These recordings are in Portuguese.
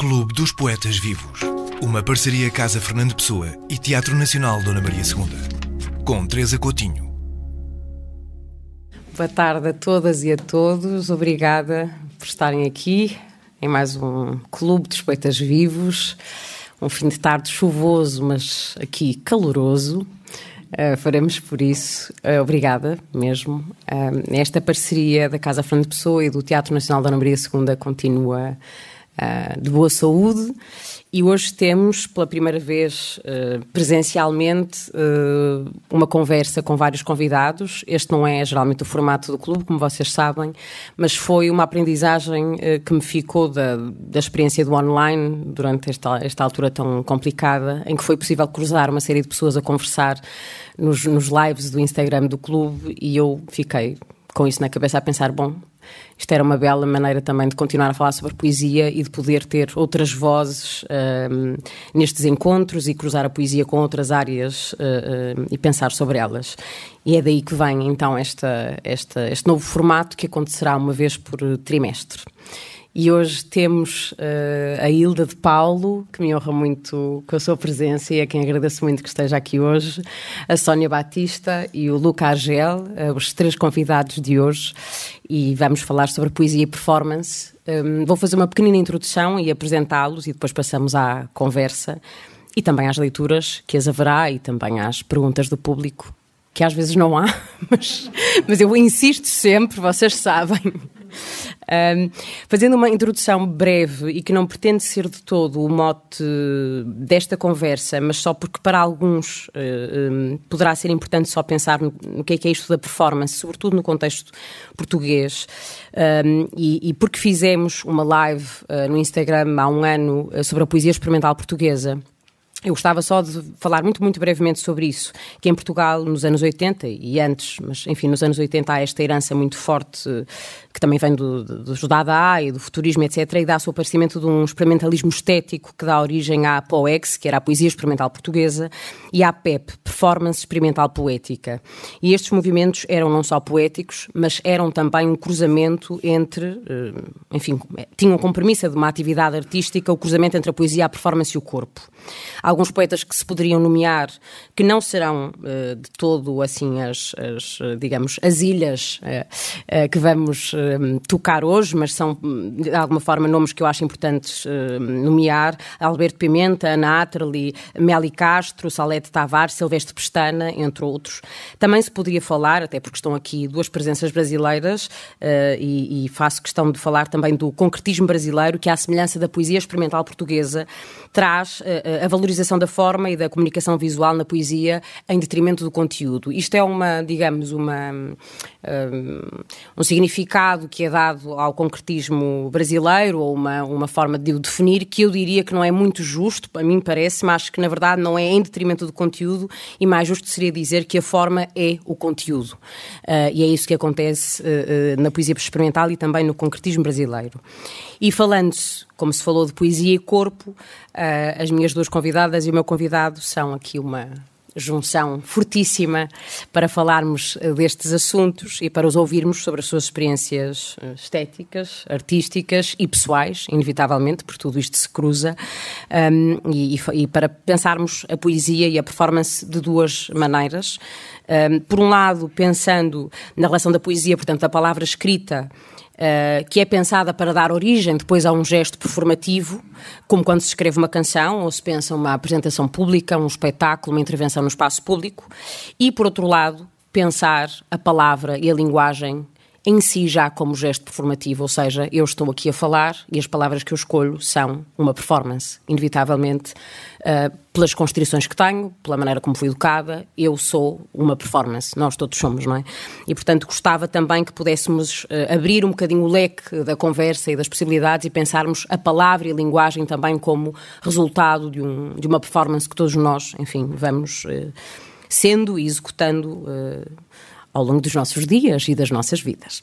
Clube dos Poetas Vivos. Uma parceria Casa Fernando Pessoa e Teatro Nacional Dona Maria II. Com Teresa Coutinho. Boa tarde a todas e a todos. Obrigada por estarem aqui em mais um Clube dos Poetas Vivos. Um fim de tarde chuvoso, mas aqui caloroso. Uh, faremos por isso. Uh, obrigada mesmo. Uh, esta parceria da Casa Fernando Pessoa e do Teatro Nacional Dona Maria II continua ah, de boa saúde. E hoje temos, pela primeira vez ah, presencialmente, ah, uma conversa com vários convidados. Este não é geralmente o formato do clube, como vocês sabem, mas foi uma aprendizagem que me ficou da, da experiência do online durante esta, esta altura tão complicada, em que foi possível cruzar uma série de pessoas a conversar nos, nos lives do Instagram do clube e eu fiquei com isso na cabeça a pensar: bom, isto era uma bela maneira também de continuar a falar sobre poesia e de poder ter outras vozes um, nestes encontros e cruzar a poesia com outras áreas uh, uh, e pensar sobre elas. E é daí que vem então esta, esta, este novo formato que acontecerá uma vez por trimestre. E hoje temos uh, a Hilda de Paulo, que me honra muito com a sua presença e a quem agradeço muito que esteja aqui hoje, a Sónia Batista e o Luca Argel, uh, os três convidados de hoje, e vamos falar sobre poesia e performance. Um, vou fazer uma pequenina introdução e apresentá-los, e depois passamos à conversa e também às leituras, que as haverá, e também às perguntas do público, que às vezes não há, mas, mas eu insisto sempre, vocês sabem. Um, fazendo uma introdução breve e que não pretende ser de todo o mote desta conversa, mas só porque para alguns uh, eh, um, poderá ser importante só pensar no, no, que é que é isto da performance, sobretudo no contexto português, um, e, e, porque fizemos uma live uh, no Instagram há um ano uh, sobre a poesia experimental portuguesa. Eu gostava só de falar muito, muito brevemente sobre isso, que em Portugal, nos anos 80 e antes, mas enfim, nos anos 80 há esta herança muito forte que também vem do, dos Dada e do futurismo, etc., e dá-se o aparecimento de um experimentalismo estético que dá origem à POEX, que era a poesia experimental portuguesa, e à PEP, Performance Experimental Poética. E estes movimentos eram não só poéticos, mas eram também um cruzamento entre, eh, enfim, eh, tinham como premissa de uma atividade artística o cruzamento entre a poesia, a performance e o corpo. alguns poetas que se poderiam nomear que não serão eh, de todo assim as, as digamos, as ilhas que vamos Ehm, tocar hoje, mas são de alguma forma nomes que eu acho importantes ehm, nomear: Alberto Pimenta, Ana Atterli, Meli Castro, Salete Tavares, Silvestre Pestana, entre outros. Também se poderia falar, até porque estão aqui duas presenças brasileiras, eh, e, e faço questão de falar também do concretismo brasileiro, que, à semelhança da poesia experimental portuguesa, traz eh, eh, a valorização da forma e da comunicação visual na poesia em detrimento do conteúdo. Isto é uma, digamos, uma, ehm, um significado significado que é dado ao concretismo brasileiro, ou uma, uma forma de o definir, que eu diria que não é muito justo, a mim parece, mas que na verdade não é em detrimento do conteúdo, e mais justo seria dizer que a forma é o conteúdo. Uh, e é isso que acontece uh, na poesia experimental e também no concretismo brasileiro. E falando-se como se falou de poesia e corpo, as minhas duas convidadas e o meu convidado são aqui uma junção fortíssima para falarmos eh, destes assuntos e para os ouvirmos sobre as suas experiências eh, estéticas, artísticas e pessoais, inevitavelmente, porque tudo isto se cruza, um, e, e, para pensarmos a poesia e a performance de duas maneiras. Um, por um lado, pensando na relação da poesia, portanto, da palavra escrita eh, que é pensada para dar origem depois a um gesto performativo, como quando se escreve uma canção ou se pensa uma apresentação pública, um espetáculo, uma intervenção no espaço público, e por outro lado, pensar a palavra e a linguagem em si já como gesto performativo, ou seja, eu estou aqui a falar e as palavras que eu escolho são uma performance, inevitavelmente, uh, pelas constrições que tenho, pela maneira como fui educada, eu sou uma performance, nós todos somos, não é? E portanto gostava também que pudéssemos uh, abrir um bocadinho o leque da conversa e das possibilidades e pensarmos a palavra e a linguagem também como resultado de, um, de uma performance que todos nós, enfim, vamos uh, sendo e executando ao longo dos nossos dias e das nossas vidas.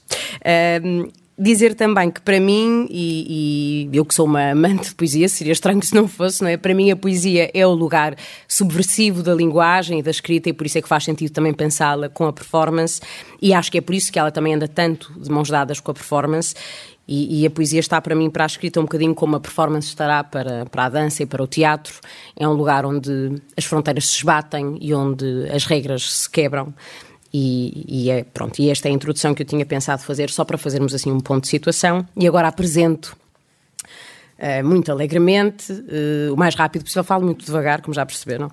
Um, dizer também que para mim, e, e, eu que sou uma amante de poesia, seria estranho se não fosse, não é? Para mim a poesia é o lugar subversivo da linguagem e da escrita e por isso é que faz sentido também pensá-la com a performance e acho que é por isso que ela também anda tanto de mãos dadas com a performance e, e, a poesia está para mim, para a escrita, um bocadinho como a performance estará para, para a dança e para o teatro. É um lugar onde as fronteiras se esbatem e onde as regras se quebram. E, e, é, pronto, e esta é a introdução que eu tinha pensado fazer só para fazermos assim um ponto de situação. E agora apresento Uh, muito alegremente, uh, o mais rápido possível, falo muito devagar, como já perceberam,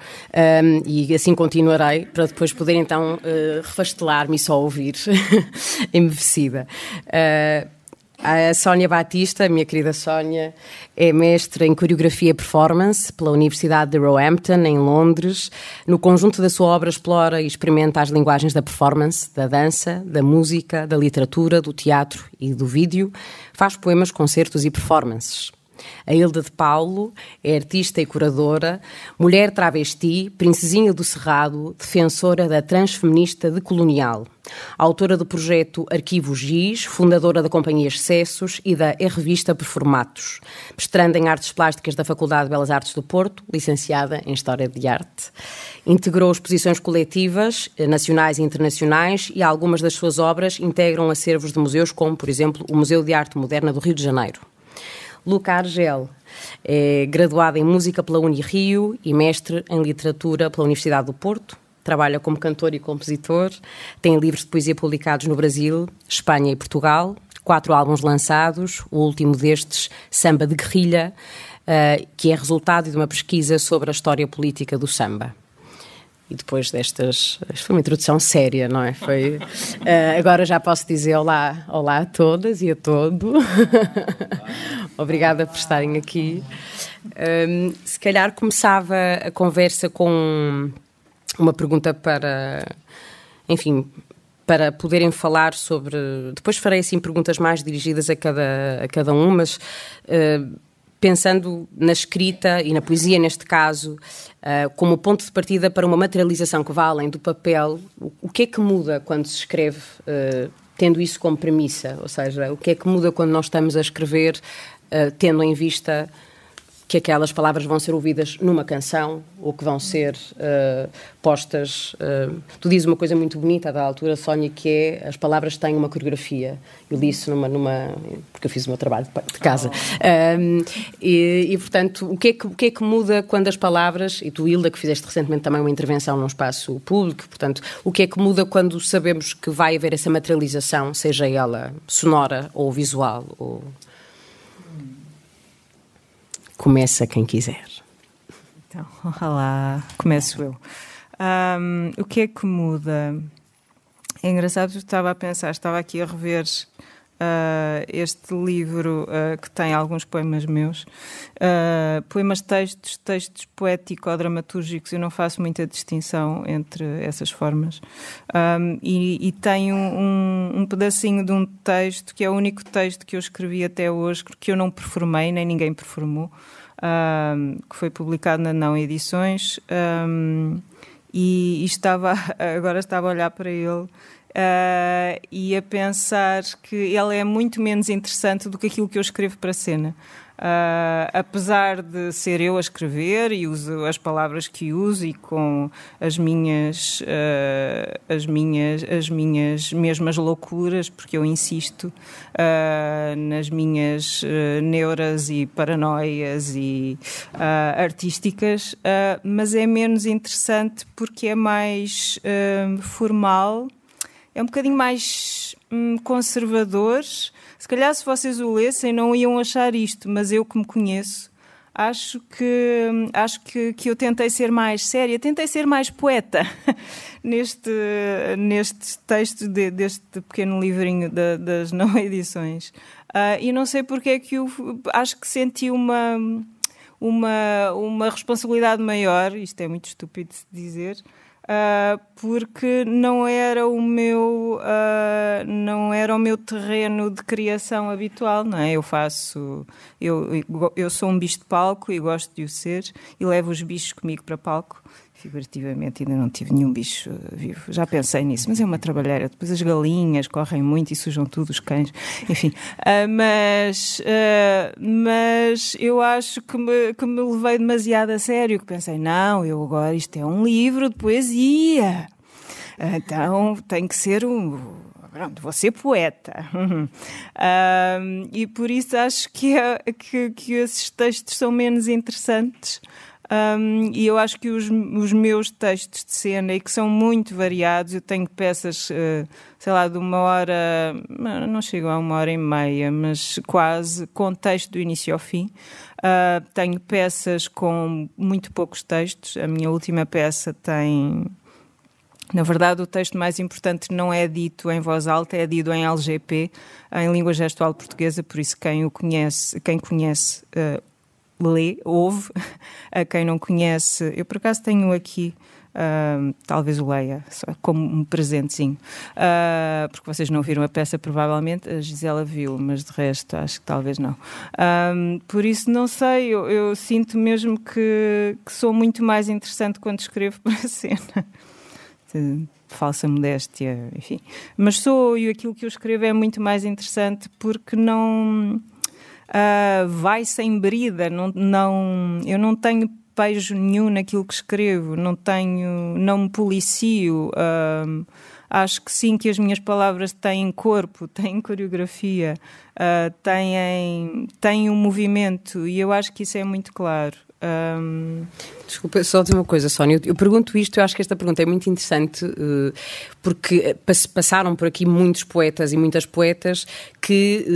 e assim continuarei para depois poder então uh, refastelar-me e só ouvir embevecida. Uh, a Sónia Batista, minha querida Sónia, é mestre em coreografia e performance pela Universidade de Roehampton, em Londres. No conjunto da sua obra, explora e experimenta as linguagens da performance, da dança, da música, da literatura, do teatro e do vídeo. Faz poemas, concertos e performances. A Hilda de Paulo é artista e curadora, mulher travesti, princesinha do Cerrado, defensora da transfeminista decolonial. Autora do projeto Arquivo GIS, fundadora da Companhia Excessos e da e Revista Performatos. Mestrando em Artes Plásticas da Faculdade de Belas Artes do Porto, licenciada em História de Arte. Integrou exposições coletivas, eh, nacionais e internacionais, e algumas das suas obras integram acervos de museus, como, por exemplo, o Museu de Arte Moderna do Rio de Janeiro. Luca Argel. É graduada em música pela Unirio e mestre em literatura pela Universidade do Porto. Trabalha como cantor e compositor, tem livros de poesia publicados no Brasil, Espanha e Portugal, quatro álbuns lançados, o último destes, Samba de Guerrilha, eh, que é resultado de uma pesquisa sobre a história política do samba e depois destas. foi uma introdução séria, não é? Foi, uh, agora já posso dizer olá, olá a todas e a todo. Obrigada por estarem aqui. Um, se calhar começava a conversa com uma pergunta para. Enfim, para poderem falar sobre. Depois farei assim perguntas mais dirigidas a cada, a cada um, mas. Uh, pensando na escrita e na poesia, neste caso, ah, como ponto de partida para uma materialização que vá além do papel, o que é que muda quando se escreve ah, tendo isso como premissa? Ou seja, o que é que muda quando nós estamos a escrever ah, tendo em vista que aquelas palavras vão ser ouvidas numa canção ou que vão ser uh, postas. Uh, tu dizes uma coisa muito bonita da altura, Sónia, que é as palavras têm uma coreografia. Eu li isso numa. numa porque eu fiz o meu trabalho de casa. Oh. Um, eh, e, e, portanto, o que, é que, o que é que muda quando as palavras. E tu, Hilda, que fizeste recentemente também uma intervenção num espaço público, portanto, o que é que muda quando sabemos que vai haver essa materialização, seja ela sonora ou visual? Ou... Começa quem quiser. Então, olá, começo eu. Um, o que é que muda? É engraçado, eu estava a pensar, estava aqui a rever Uh, este livro uh, que tem alguns poemas meus, uh, poemas, textos, textos poético-dramatúrgicos, eu não faço muita distinção entre essas formas, um, e, e tem um, um, pedacinho de um texto que é o único texto que eu escrevi até hoje, que eu não performei, nem ninguém performou, um, que foi publicado na Não Edições, e, e estava, agora estava a olhar para ele uh, e a pensar que ele é muito menos interessante do que aquilo que eu escrevo para a cena. Uh, apesar de ser eu a escrever e uso as palavras que uso e com as minhas, uh, as minhas, as minhas mesmas loucuras, porque eu insisto uh, nas minhas neuras e paranoias e artísticas, mas é menos interessante porque é mais formal é um bocadinho mais hum, conservador. Se calhar, se vocês o lessem, não iam achar isto, mas eu que me conheço, acho que, hum, acho que, que eu tentei ser mais séria, tentei ser mais poeta neste, neste texto de, deste pequeno livrinho das não edições. Uh, e não sei porque é que eu acho que senti uma, uma, uma responsabilidade maior, isto é muito estúpido de se dizer Uh, porque não era o meu uh, não era o meu terreno de criação habitual não é eu faço eu eu sou um bicho de palco e gosto de o ser e levo os bichos comigo para palco Figurativamente ainda não tive nenhum bicho vivo. Já pensei nisso, mas é uma trabalheira. Depois as galinhas correm muito e sujam tudo, os cães, enfim. Uh, mas, uh, mas eu acho que me, que me levei demasiado a sério, que pensei, não, eu agora isto é um livro de poesia. Então tem que ser um pronto, vou ser poeta. Uhum. e por isso acho que, é, que, que esses textos são menos interessantes um, e eu acho que os, os, meus textos de cena, e que são muito variados, eu tenho peças, uh, sei lá, de uma hora, não chegam a uma hora e meia, mas quase, com texto do início ao fim. Uh, tenho peças com muito poucos textos. A minha última peça tem na verdade, o texto mais importante não é dito em voz alta, é dito em LGP, em língua gestual portuguesa, por isso quem o conhece, quem conhece uh, lê, ouve. A quem não conhece, eu por acaso tenho aqui. Uh, talvez o leia, só como um presentezinho. Uh, porque vocês não viram a peça, provavelmente, a Gisela viu, mas de resto acho que talvez não. Uh, por isso, não sei, eu, eu sinto mesmo que, que, sou muito mais interessante quando escrevo para a cena. De falsa modéstia, enfim. Mas sou, e aquilo que eu escrevo é muito mais interessante porque não uh, vai sem brida, não, não, eu não tenho pejo nenhum naquilo que escrevo, não tenho, não me policio. Uh, acho que sim que as minhas palavras têm corpo, têm coreografia, uh, têm, têm um movimento e eu acho que isso é muito claro. Desculpa, só dizer uma coisa, Sónia. Eu, pergunto isto, eu acho que esta pergunta é muito interessante, eh, porque passaram por aqui muitos poetas e muitas poetas que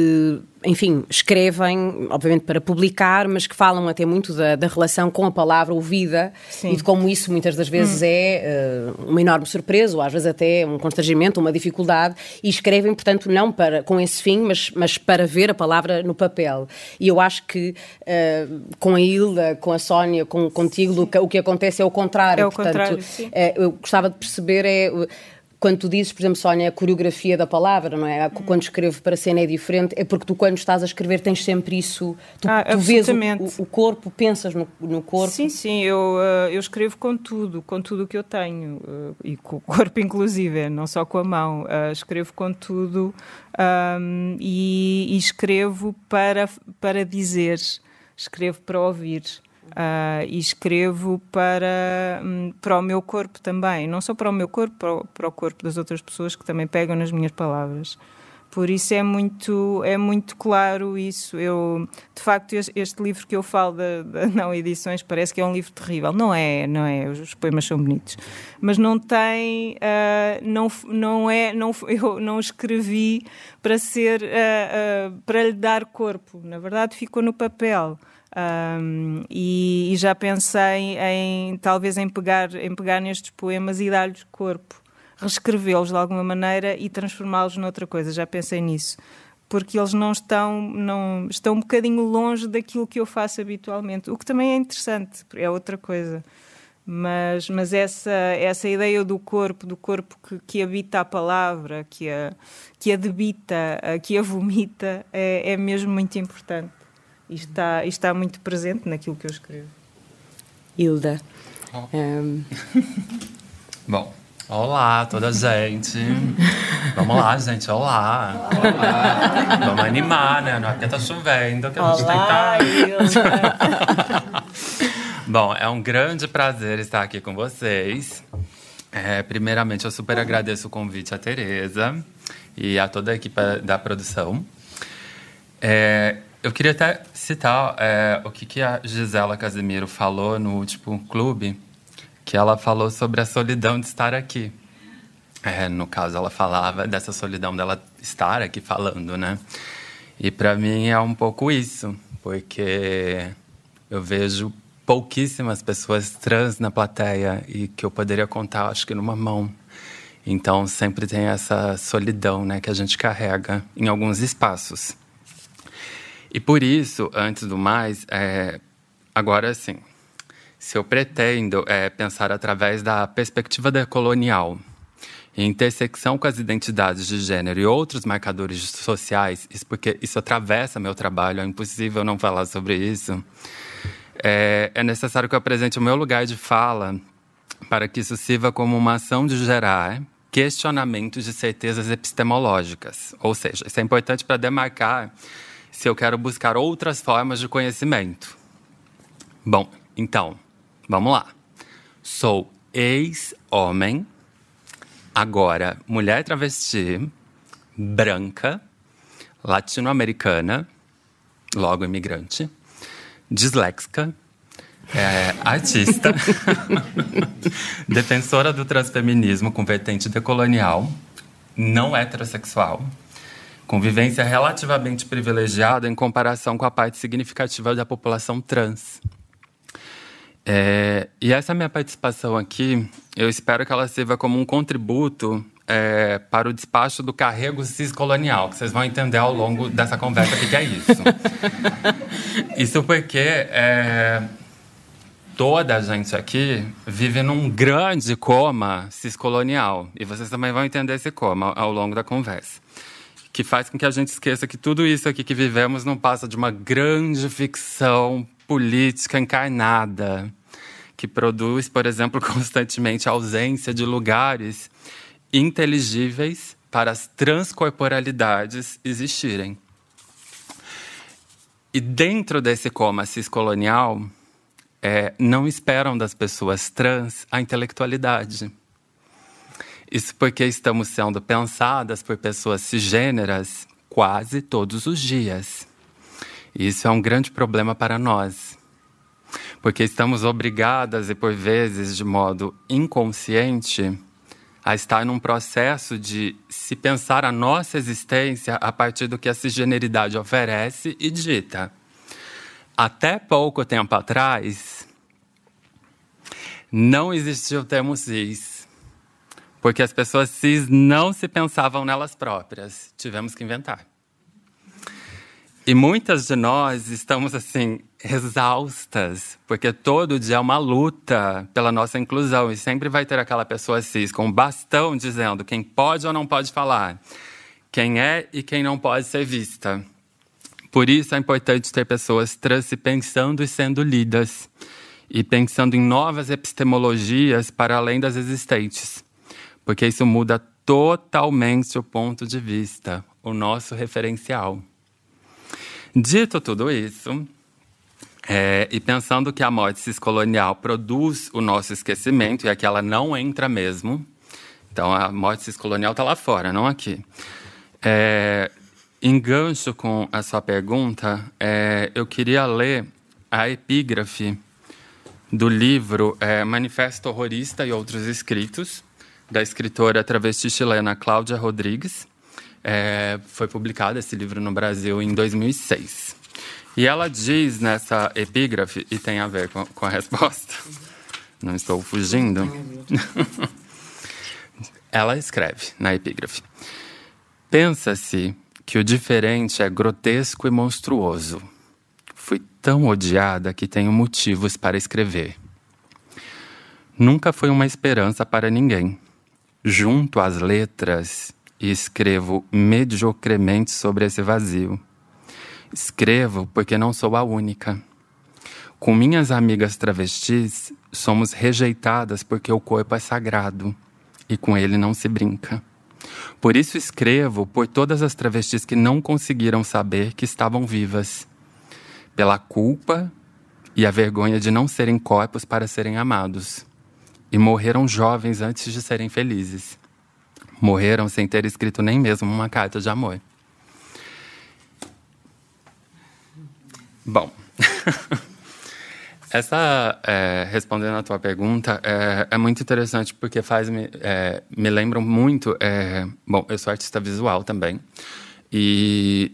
eh, enfim, escrevem, obviamente para publicar, mas que falam até muito da, da relação com a palavra ouvida Sim. e de como isso muitas das vezes hum. é uh, uma enorme surpresa, ou às vezes até um constrangimento, uma dificuldade, e escrevem, portanto, não para com esse fim, mas, mas para ver a palavra no papel. E eu acho que uh, com a Hilda, com a Sónia, com, contigo, que, o que acontece é o contrário. É o Portanto, contrário, sim. É, eu gostava de perceber é quando tu dizes, por exemplo, Sónia, a coreografia da palavra, não é? Hum. Quando escrevo para a cena é diferente, é porque tu, quando estás a escrever, tens sempre isso. Tu, ah, tu vês o, o, corpo, pensas no, no, corpo. Sim, sim, eu, ah, eu escrevo com tudo, com tudo o que eu tenho, ah, e com o corpo, inclusive, não só com a mão. Ah, escrevo com tudo um, e, e, escrevo para, para dizer, escrevo para ouvir. Uh, e escrevo para, hum, para o meu corpo também, não só para o meu corpo, para o, para o, corpo das outras pessoas que também pegam nas minhas palavras. Por isso é muito, é muito claro isso. Eu, de facto, este livro que eu falo da, da não edições parece que é um livro terrível. Não é, não é. Os poemas são bonitos, mas não tem, uh, não, não é, não eu não escrevi para ser, uh, para lhe dar corpo. Na verdade, ficou no papel. Um, e, e, já pensei em talvez em pegar, em pegar nestes poemas e dar-lhes corpo, reescrevê-los de alguma maneira e transformá-los noutra coisa. Já pensei nisso porque eles não estão, não estão um bocadinho longe daquilo que eu faço habitualmente, o que também é interessante, é outra coisa. Mas, mas essa, essa ideia do corpo, do corpo que, que habita a palavra, que a, que a debita, que a vomita, é, é mesmo muito importante e está, e está muito presente naquilo que eu escrevo. Hilda. Oh. Um... Bom, Olá, toda a gente. Vamos lá, gente, olá. olá. Vamos animar, né? Não é porque está chovendo que a gente olá, tem tá Bom, é um grande prazer estar aqui com vocês. É, primeiramente, eu super agradeço o convite à Tereza e a toda a equipe da produção. É, eu queria até citar é, o que, que a Gisela Casimiro falou no último clube, que ela falou sobre a solidão de estar aqui. É, no caso, ela falava dessa solidão dela estar aqui falando, né? E para mim é um pouco isso, porque eu vejo pouquíssimas pessoas trans na plateia e que eu poderia contar, acho que numa mão. Então sempre tem essa solidão, né, que a gente carrega em alguns espaços. E por isso, antes do mais, é, agora sim, se eu pretendo é, pensar através da perspectiva decolonial, em intersecção com as identidades de gênero e outros marcadores sociais, isso porque isso atravessa meu trabalho, é impossível não falar sobre isso. É, é necessário que eu apresente o meu lugar de fala para que isso sirva como uma ação de gerar questionamentos de certezas epistemológicas. Ou seja, isso é importante para demarcar se eu quero buscar outras formas de conhecimento. Bom, então, vamos lá. Sou ex-homem, agora mulher travesti, branca, latino-americana, logo imigrante, disléxica, é, artista, defensora do transfeminismo com vertente decolonial, não heterossexual, Convivência relativamente privilegiada em comparação com a parte significativa da população trans. É, e essa minha participação aqui, eu espero que ela sirva como um contributo é, para o despacho do carrego ciscolonial, que vocês vão entender ao longo dessa conversa o que, é isso. isso porque é, toda a gente aqui vive num grande coma ciscolonial. E vocês também vão entender esse coma ao longo da conversa que faz com que a gente esqueça que tudo isso aqui que vivemos não passa de uma grande ficção política encarnada, que produz, por exemplo, constantemente a ausência de lugares inteligíveis para as transcorporalidades existirem. E dentro desse coma ciscolonial, é, não esperam das pessoas trans a intelectualidade. Isso porque estamos sendo pensadas por pessoas cisgêneras quase todos os dias. Isso é um grande problema para nós, porque estamos obrigadas e por vezes de modo inconsciente a estar num processo de se pensar a nossa existência a partir do que a cisgeneridade oferece e dita. Até pouco tempo atrás, não existia o termo cis porque as pessoas cis não se pensavam nelas próprias. Tivemos que inventar. E muitas de nós estamos assim exaustas, porque todo dia é uma luta pela nossa inclusão e sempre vai ter aquela pessoa cis com um bastão dizendo quem pode ou não pode falar, quem é e quem não pode ser vista. Por isso é importante ter pessoas trans se pensando e sendo lidas e pensando em novas epistemologias para além das existentes porque isso muda totalmente o ponto de vista, o nosso referencial. Dito tudo isso, é, e pensando que a morte colonial produz o nosso esquecimento, e aqui é ela não entra mesmo, então a morte colonial está lá fora, não aqui. É, engancho com a sua pergunta, é, eu queria ler a epígrafe do livro é, Manifesto Horrorista e Outros Escritos, da escritora travesti chilena Cláudia Rodrigues. É, foi publicado esse livro no Brasil em 2006. E ela diz nessa epígrafe, e tem a ver com, com a resposta, não estou fugindo. ela escreve na epígrafe: Pensa-se que o diferente é grotesco e monstruoso. Fui tão odiada que tenho motivos para escrever. Nunca foi uma esperança para ninguém junto às letras e escrevo mediocremente sobre esse vazio. Escrevo porque não sou a única. Com minhas amigas travestis, somos rejeitadas porque o corpo é sagrado e com ele não se brinca. Por isso escrevo por todas as travestis que não conseguiram saber que estavam vivas, pela culpa e a vergonha de não serem corpos para serem amados e morreram jovens antes de serem felizes. Morreram sem ter escrito nem mesmo uma carta de amor. Bom, essa é, respondendo à tua pergunta é, é, muito interessante porque faz me é, me lembram muito. É, bom, eu sou artista visual também e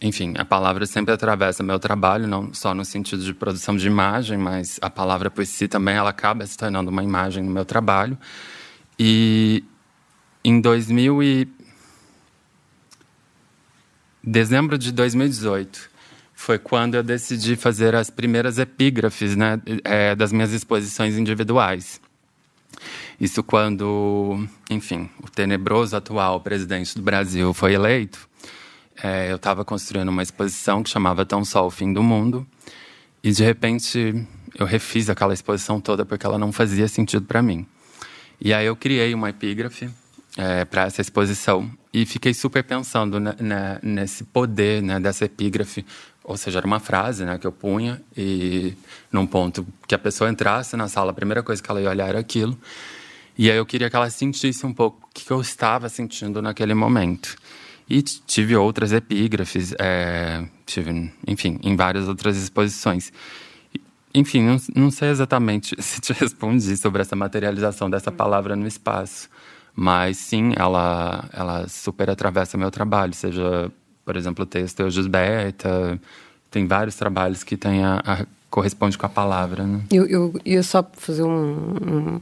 enfim, a palavra sempre atravessa meu trabalho, não só no sentido de produção de imagem, mas a palavra por si também ela acaba se tornando uma imagem no meu trabalho. E em 2000 e dezembro de 2018 foi quando eu decidi fazer as primeiras epígrafes, né, é, das minhas exposições individuais. Isso quando, enfim, o tenebroso atual presidente do Brasil foi eleito é, eu estava construindo uma exposição que chamava Tão Só o Fim do Mundo. E de repente eu refiz aquela exposição toda porque ela não fazia sentido para mim. E aí eu criei uma epígrafe é, para essa exposição e fiquei super pensando na, na, nesse poder né, dessa epígrafe. Ou seja, era uma frase né, que eu punha e num ponto que a pessoa entrasse na sala, a primeira coisa que ela ia olhar era aquilo. E aí eu queria que ela sentisse um pouco o que eu estava sentindo naquele momento. E tive outras epígrafes, é, tive, enfim, em várias outras exposições. Enfim, não, não sei exatamente se te respondi sobre essa materialização dessa hum. palavra no espaço, mas sim, ela, ela super atravessa meu trabalho, seja, por exemplo, o texto Eu, Gisberta, tem vários trabalhos que tem a, a corresponde com a palavra. Né? Eu, eu ia só fazer um, um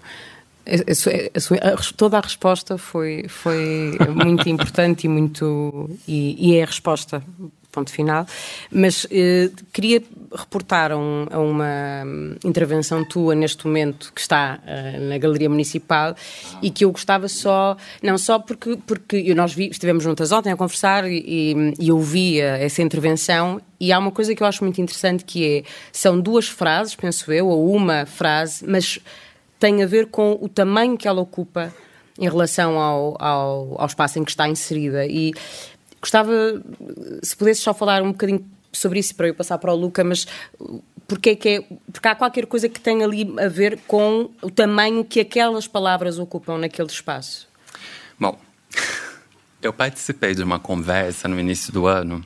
é, é é toda a resposta foi, foi muito importante e muito e, e, é a resposta ponto final mas eh, queria reportar um, a uma intervenção tua neste momento que está uh, na galeria municipal e que eu gostava só não só porque porque nós vi, estivemos juntas ontem a conversar e, e eu via eh, essa intervenção e há uma coisa que eu acho muito interessante que é são duas frases penso eu ou uma frase mas tem a ver com o tamanho que ela ocupa em relação ao, ao, ao espaço em que está inserida. E gostava, se pudesse só falar um bocadinho sobre isso para eu passar para o Luca, mas uh, porque é que é, porque há qualquer coisa que tem ali a ver com o tamanho que aquelas palavras ocupam naquele espaço. Bom, eu participei de uma conversa no início do ano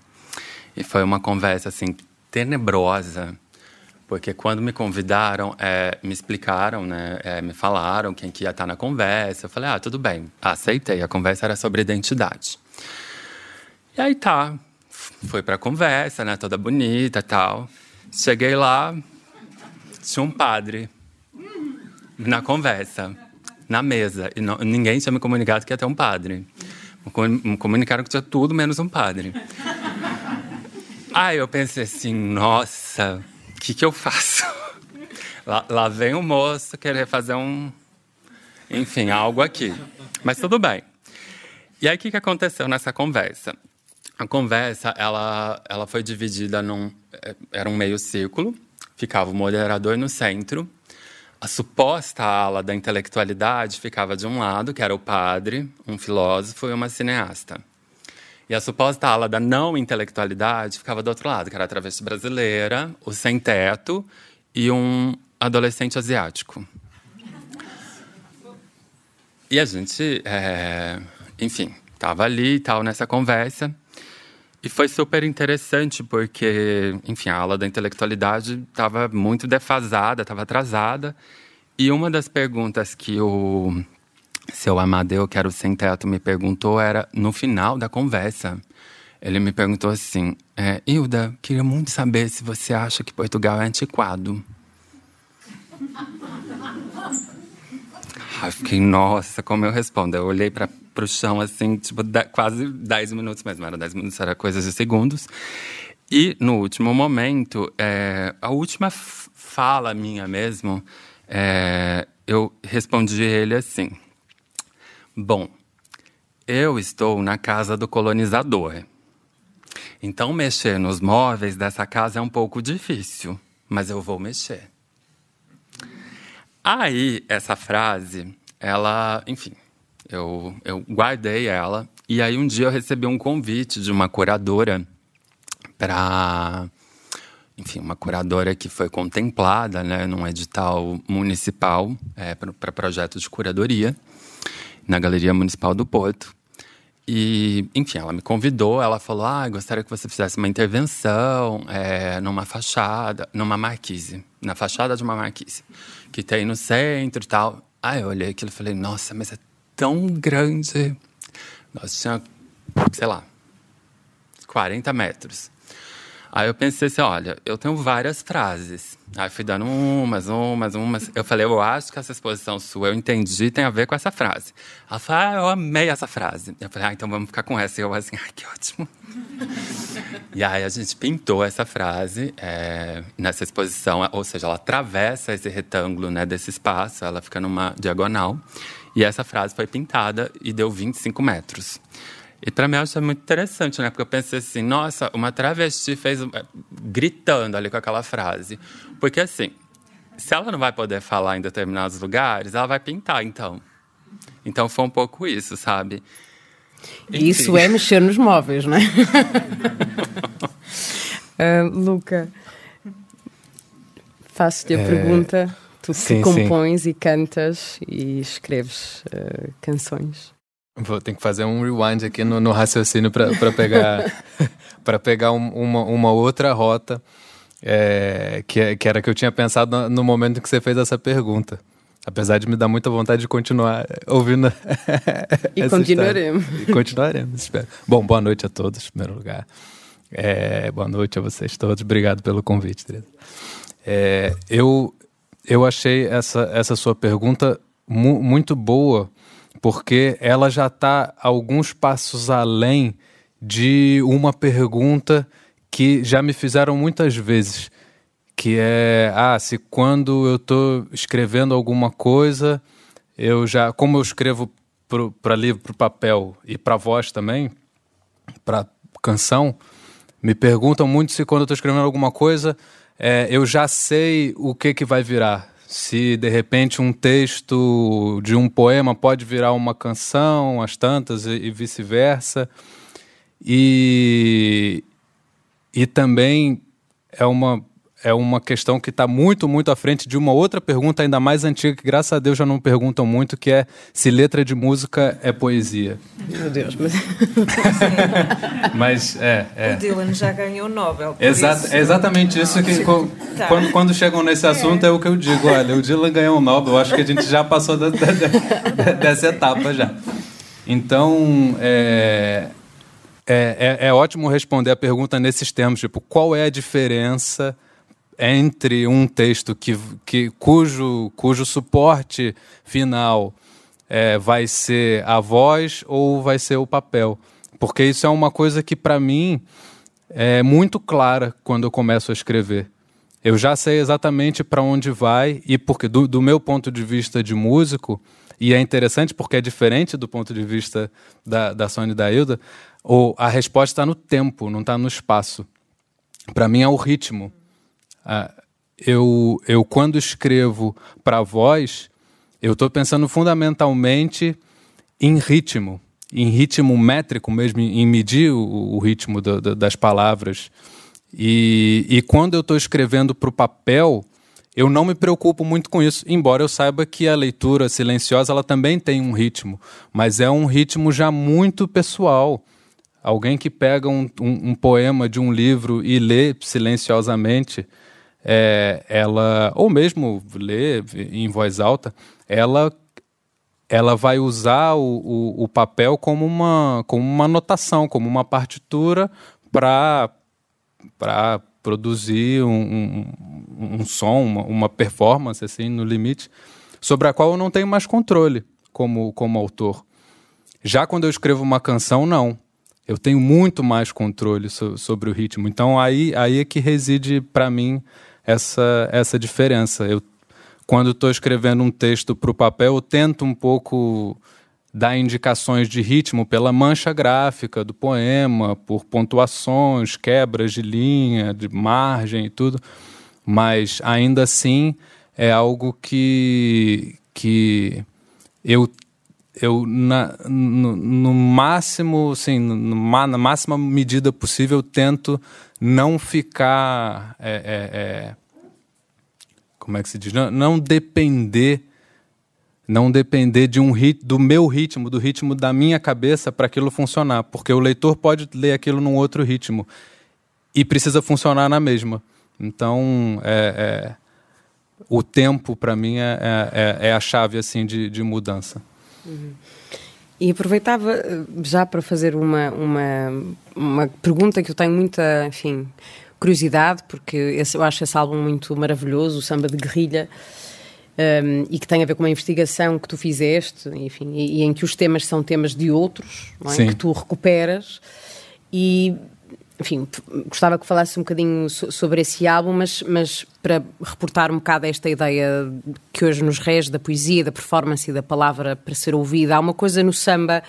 e foi uma conversa assim tenebrosa porque quando me convidaram, é, me explicaram, né? É, me falaram quem que ia estar tá na conversa. Eu falei, ah, tudo bem. Aceitei. A conversa era sobre identidade. E aí tá, foi pra conversa, né? Toda bonita tal. Cheguei lá, tinha um padre na conversa, na mesa. E não, ninguém tinha me comunicado que ia ter um padre. Me comunicaram que tinha tudo menos um padre. Aí eu pensei assim, nossa, que, que eu faço? lá, lá vem o moço querer fazer um. Enfim, algo aqui. Mas tudo bem. E aí, o que, que aconteceu nessa conversa? A conversa, ela, ela foi dividida num... É, era um meio círculo. Ficava o moderador no centro. A suposta ala da intelectualidade ficava de um lado, que era o padre, um filósofo e uma cineasta. E a suposta ala da não intelectualidade ficava do outro lado, que era a travesti brasileira, o sem teto e um adolescente asiático. E a gente, é, enfim, tava ali e tal nessa conversa. E foi super interessante porque, enfim, a aula da intelectualidade estava muito defasada, estava atrasada. E uma das perguntas que o seu Amadeu, que era o sem teto, me perguntou era no final da conversa. Ele me perguntou assim: é, Hilda, queria muito saber se você acha que Portugal é antiquado. Aí fiquei, nossa, como eu respondo? Eu olhei para o chão assim, tipo, da, quase 10 minutos, mas não era 10 minutos, era coisas de segundos. E no último momento, é, a última fala minha mesmo, é, eu respondi ele assim. Bom, eu estou na casa do colonizador. Então, mexer nos móveis dessa casa é um pouco difícil, mas eu vou mexer. Aí, essa frase, ela, enfim, eu, eu guardei ela. E aí, um dia, eu recebi um convite de uma curadora para. Enfim, uma curadora que foi contemplada né, num edital municipal é, para projeto de curadoria na Galeria Municipal do Porto. E, enfim, ela me convidou, ela falou: Ah, gostaria que você fizesse uma intervenção é, numa fachada, numa marquise, na fachada de uma marquise, que tem no centro e tal. Aí eu olhei aquilo e falei: Nossa, mas é tão grande. Nossa, tinha, sei lá, 40 metros. Aí eu pensei assim: olha, eu tenho várias frases. Aí fui dando umas, umas, umas. Eu falei: eu acho que essa exposição sua, eu entendi, tem a ver com essa frase. Ela falou: ah, eu amei essa frase. Eu falei: ah, então vamos ficar com essa. E eu assim: ah, que ótimo. e aí a gente pintou essa frase é, nessa exposição, ou seja, ela atravessa esse retângulo né, desse espaço, ela fica numa diagonal. E essa frase foi pintada e deu 25 metros. E para mim eu achei muito interessante, né? Porque eu pensei assim, nossa, uma travesti fez eh, gritando ali com aquela frase. Porque assim, se ela não vai poder falar em determinados lugares, ela vai pintar, então. Então foi um pouco isso, sabe? E isso é mexer nos móveis, né? uh, Luca, faço-te a é... pergunta. Tu sim, compões sim. e cantas e escreves uh, canções. Vou ter que fazer um rewind aqui no, no raciocínio para pegar, para pegar um, uma, uma outra rota é, que, é, que era que eu tinha pensado no, no momento que você fez essa pergunta. Apesar de me dar muita vontade de continuar ouvindo. E continuaremos. E continuaremos, espero. Bom, boa noite a todos, em primeiro lugar. É, boa noite a vocês todos. Obrigado pelo convite, É, eu, eu achei essa, essa sua pergunta mu muito boa porque ela já está alguns passos além de uma pergunta que já me fizeram muitas vezes, que é ah, se quando eu estou escrevendo alguma coisa, eu já como eu escrevo para livro, para papel e para voz também, para canção, me perguntam muito se quando eu estou escrevendo alguma coisa é, eu já sei o que que vai virar, se de repente um texto de um poema pode virar uma canção, as tantas e, vice-versa. E, e também é uma é uma questão que está muito, muito à frente de uma outra pergunta ainda mais antiga, que graças a Deus já não perguntam muito, que é se letra de música é poesia. Meu Deus, mas... mas é, é, O Dylan já ganhou o Nobel. Exato, isso... É exatamente isso que tá. quando, quando chegam nesse é. assunto é. é. o que eu digo, olha, o Dylan ganhou o Nobel, eu acho que a gente já passou da, da, da, dessa etapa já. Então, é, é, é, é, ótimo responder a pergunta nesses termos, tipo, qual é a diferença entre um texto que, que cujo, cujo suporte final é, vai ser a voz ou vai ser o papel. Porque isso é uma coisa que, para mim, é muito clara quando eu começo a escrever. Eu já sei exatamente para onde vai, e porque do, do, meu ponto de vista de músico, e é interessante porque é diferente do ponto de vista da, da e da Hilda, ou a resposta está no tempo, não está no espaço. Para mim é o ritmo. Ah, eu, eu, quando escrevo para voz, eu estou pensando fundamentalmente em ritmo, em ritmo métrico mesmo, em medir o, o ritmo do, do, das palavras. E, e quando eu estou escrevendo para o papel, eu não me preocupo muito com isso, embora eu saiba que a leitura silenciosa ela também tem um ritmo, mas é um ritmo já muito pessoal. Alguém que pega um, um, um poema de um livro e lê silenciosamente, é, ela, ou mesmo ler em voz alta, ela ela vai usar o, o, o, papel como uma, como uma notação, como uma partitura para produzir um, um, um som, uma, uma, performance, assim, no limite, sobre a qual eu não tenho mais controle como, como autor. Já quando eu escrevo uma canção, não. Eu tenho muito mais controle so, sobre o ritmo. Então aí, aí é que reside, para mim, essa, essa diferença. Eu, quando estou escrevendo um texto para o papel, eu tento um pouco dar indicações de ritmo pela mancha gráfica do poema, por pontuações, quebras de linha, de margem e tudo, mas ainda assim é algo que, que eu eu na, no, no máximo assim no, na máxima medida possível tento não ficar. É, é, é, como é que se diz? Não, não depender. Não depender de um rit do meu ritmo, do ritmo da minha cabeça para aquilo funcionar. Porque o leitor pode ler aquilo num outro ritmo. E precisa funcionar na mesma. Então, é, é, o tempo, para mim, é, é, a chave assim de, de mudança. Uhum. E aproveitava eh, já para fazer uma, uma, uma pergunta que eu tenho muita, enfim, curiosidade, porque esse, eu acho esse álbum muito maravilhoso, o Samba de Guerrilha, um, ehm, e que tem a ver com uma investigação que tu fizeste, enfim, e, e em que os temas são temas de outros, é? que tu recuperas. E enfim, gostava que falasse um bocadinho sobre esse álbum, mas, mas para reportar um bocado esta ideia que hoje nos rege da poesia, da performance e da palavra para ser ouvida, há uma coisa no samba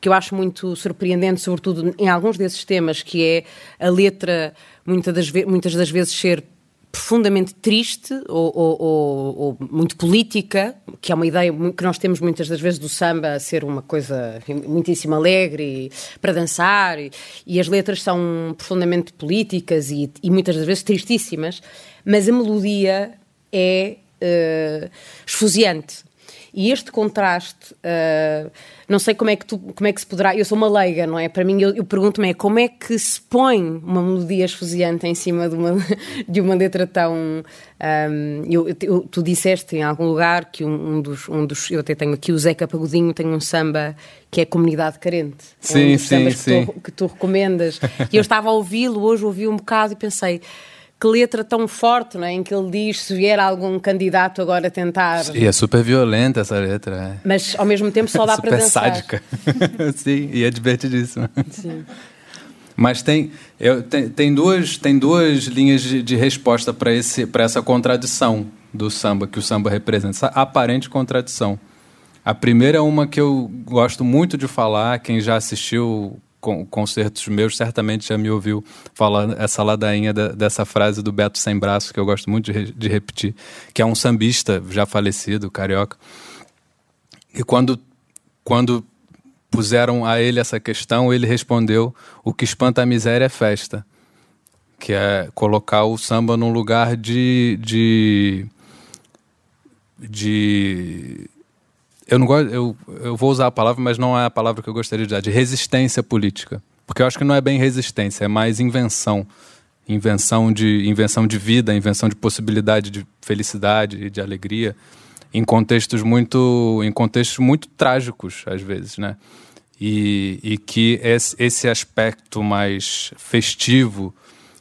que eu acho muito surpreendente, sobretudo em alguns desses temas, que é a letra muitas das, muitas das vezes ser profundamente triste ou, ou, ou, ou, muito política, que é uma ideia que nós temos muitas das vezes do samba a ser uma coisa muitíssimo alegre e, para dançar, e, e, as letras são profundamente políticas e, e, muitas das vezes tristíssimas, mas a melodia é uh, esfuziante. E este contraste, uh, não sei como é, que tu, como é que se poderá. Eu sou uma leiga, não é? Para mim, eu, eu pergunto-me é como é que se põe uma melodia esfuziante em cima de uma, de uma letra tão. Um, eu, eu, tu disseste em algum lugar que um, um, dos, um dos. Eu até tenho aqui o Zeca Pagodinho, tem um samba que é Comunidade Carente. É sim, é um sim, sim. Que, tu, que tu recomendas. e eu estava a ouvi-lo, hoje ouvi um bocado e pensei que letra tão forte, não é? em que ele diz se vier algum candidato agora tentar. E é super violenta essa letra. É. Mas ao mesmo tempo só dá para dançar. Sádica. Sim, e é divertidíssima. Sim. Mas tem, eu, tem, tem, duas, tem duas linhas de, de resposta para essa contradição do samba, que o samba representa, essa aparente contradição. A primeira é uma que eu gosto muito de falar, quem já assistiu com, concertos meus, certamente já me ouviu falar essa ladainha da, dessa frase do Beto Sem Braço, que eu gosto muito de, de repetir, que é um sambista já falecido, carioca. E quando, quando puseram a ele essa questão, ele respondeu: O que espanta a miséria é festa, que é colocar o samba num lugar de. de de eu não gosto, eu, eu vou usar a palavra, mas não é a palavra que eu gostaria de usar, de resistência política. Porque eu acho que não é bem resistência, é mais invenção. Invenção de, invenção de vida, invenção de possibilidade de felicidade e de alegria em contextos muito em contextos muito trágicos às vezes, né? E, e que esse aspecto mais festivo,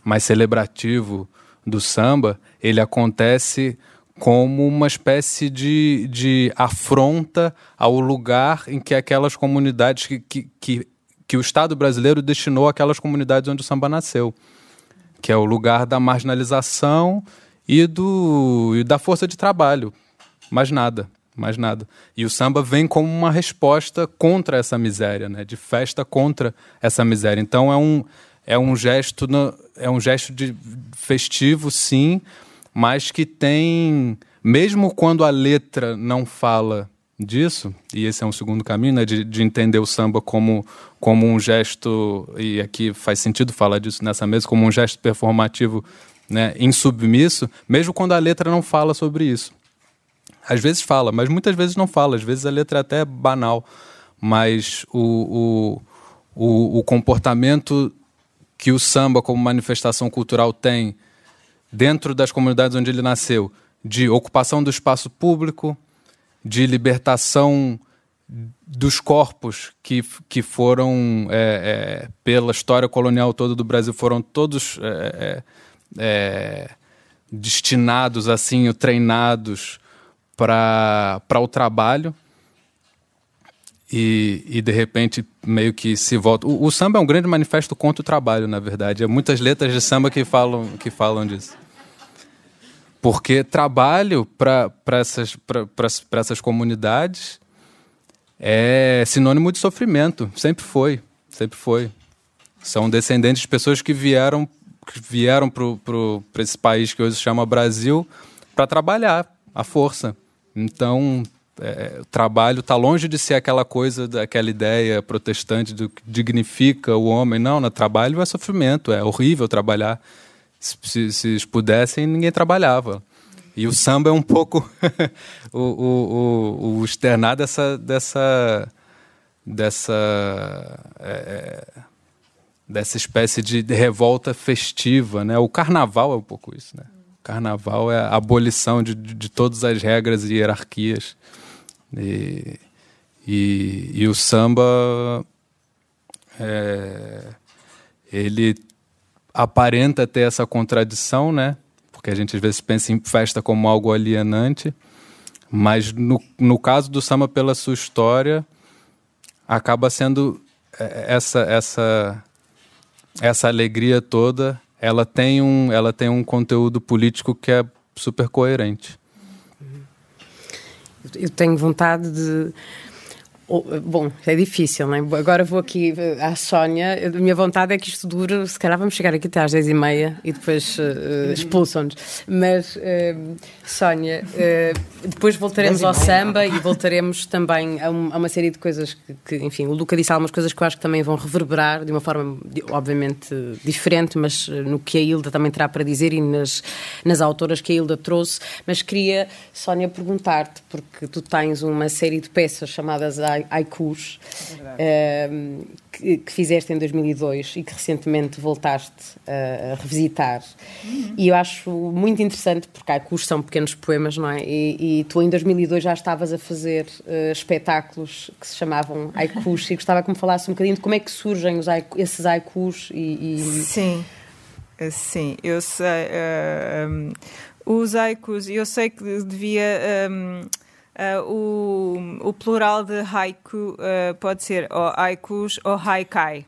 mais celebrativo do samba, ele acontece como uma espécie de, de afronta ao lugar em que aquelas comunidades que, que, que, que o Estado brasileiro destinou aquelas comunidades onde o samba nasceu, que é o lugar da marginalização e, do, e da força de trabalho. Mais nada, mais nada. E o samba vem como uma resposta contra essa miséria, né? de festa contra essa miséria. Então é um, é um gesto, no, é um gesto de festivo, sim, mas que tem, mesmo quando a letra não fala disso, e esse é um segundo caminho, né, de, de, entender o samba como, como um gesto, e aqui faz sentido falar disso nessa mesa, como um gesto performativo né, insubmisso, mesmo quando a letra não fala sobre isso. Às vezes fala, mas muitas vezes não fala, às vezes a letra até é banal, mas o, o, o, o comportamento que o samba como manifestação cultural tem dentro das comunidades onde ele nasceu, de ocupação do espaço público, de libertação dos corpos que, que foram, é, é, pela história colonial toda do Brasil, foram todos é, é, é destinados, assim, ou treinados para o trabalho. E, e, de repente meio que se volta. O, o, samba é um grande manifesto contra o trabalho, na verdade. Há muitas letras de samba que falam, que falam disso. Porque trabalho para essas, essas comunidades é sinônimo de sofrimento. Sempre foi. Sempre foi. São descendentes de pessoas que vieram que vieram para esse país que hoje se chama Brasil para trabalhar à força. Então, é, o trabalho está longe de ser aquela coisa, daquela ideia protestante do que dignifica o homem. Não, no trabalho é sofrimento, é horrível trabalhar se, se eles pudessem, ninguém trabalhava. E o samba é um pouco o, o, o, o externar dessa. dessa dessa é, é, dessa espécie de revolta festiva, né? O carnaval é um pouco isso, né? O carnaval é a abolição de, de, de todas as regras e hierarquias e, e, e o samba é, ele aparenta ter essa contradição, né? Porque a gente às vezes pensa em festa como algo alienante, mas no, no caso do samba pela sua história acaba sendo é, é, essa essa essa alegria toda, ela tem um ela tem um conteúdo político que é super coerente. Eu tenho vontade de Bom, é difícil, não é? Agora vou aqui eh, à Sónia. A minha vontade é que isto dure. Se calhar vamos chegar aqui até às 10 e meia e depois uh, expulsam-nos. Mas, uh, Sónia, uh, depois voltaremos ao samba e voltaremos também a, um, a uma série de coisas que, que, enfim, o Luca disse algumas coisas que eu acho que também vão reverberar de uma forma, obviamente, diferente, mas no que a Hilda também terá para dizer e nas, nas autoras que a Hilda trouxe. Mas queria, Sónia, perguntar-te, porque tu tens uma série de peças chamadas a Haikus, é ehm, que, que, fizeste em 2002 e que recentemente voltaste a, a revisitar. Uhum. E eu acho muito interessante, porque Haikus são pequenos poemas, não é? E, e tu em 2002 já estavas a fazer uh, espetáculos que se chamavam Haikus e gostava que me falasse um bocadinho de como é que surgem os haikus, esses Haikus e, e... Sim. Eh, sim, eu sei. Uh, eh, um, os haikus, eu sei que devia. Um, ehm, Uh, o, o, plural de haiku uh, pode ser ou haikus ou haikai.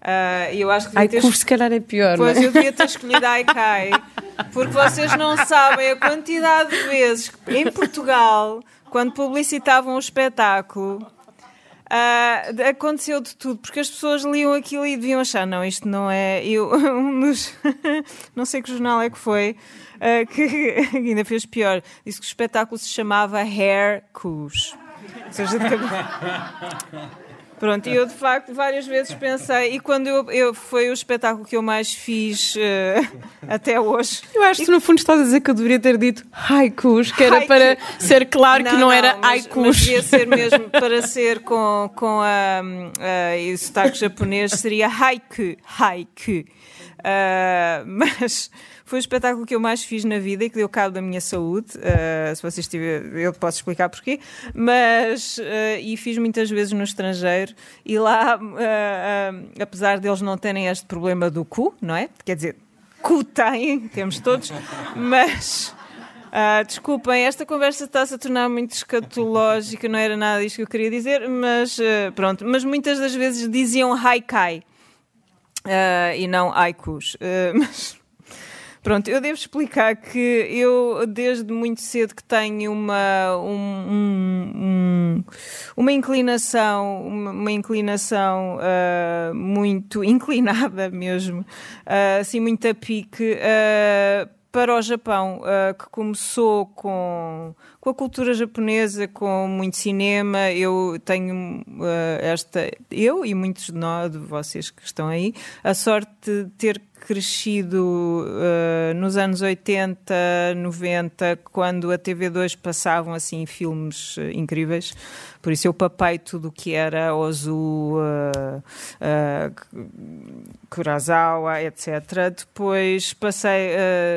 Uh, eu acho que haikus, ter... se calhar, é pior. É? Pois não? eu devia ter escolhido haikai, porque vocês não sabem a quantidade de vezes que, em Portugal, quando publicitavam o espetáculo. Uh, aconteceu de tudo, porque as pessoas liam aquilo e deviam achar, não, isto não é. Eu, um dos. não sei que jornal é que foi, ah, que ainda fez pior. Disse que o espetáculo se chamava Hair Cush Ou seja, de cabelo. Pronto, e eu de facto várias vezes pensei, e quando eu, eu foi o espetáculo que eu mais fiz uh, até hoje. Eu acho que no fundo estás a dizer que eu deveria ter dito haikus, que era Haiku. para ser claro não, que não, não era mas, haikus. Mas devia ser mesmo para ser com, com a, a, ah, o sotaque japonês, seria haiku, haiku. Uh, mas foi o espetáculo que eu mais fiz na vida e que deu cabo da minha saúde. Uh, se vocês tiverem, eu posso explicar porquê. Mas, uh, e fiz muitas vezes no estrangeiro e lá, uh, apesar deles não terem este problema do cu, não é? Quer dizer, cu têm, temos todos, mas. desculpem, esta conversa está-se a tornar muito escatológica, não era nada disto que eu queria dizer, mas pronto. Mas muitas das vezes diziam haikai uh, e não haikus. Uh, mas Pronto, eu devo explicar que eu desde muito cedo que tenho uma, um, um, uma inclinação, uma, inclinação uh, muito inclinada mesmo, uh, assim muito a pique uh, para o Japão, que começou com, com a cultura japonesa, com muito cinema. Eu tenho esta, eu e muitos de nós, de vocês que estão aí, a sorte de ter crescido uh, nos anos 80, 90, quando a TV2 passavam assim filmes uh, incríveis. Por isso eu papei tudo o que era Ozu, uh, Kurosawa, etc. Depois passei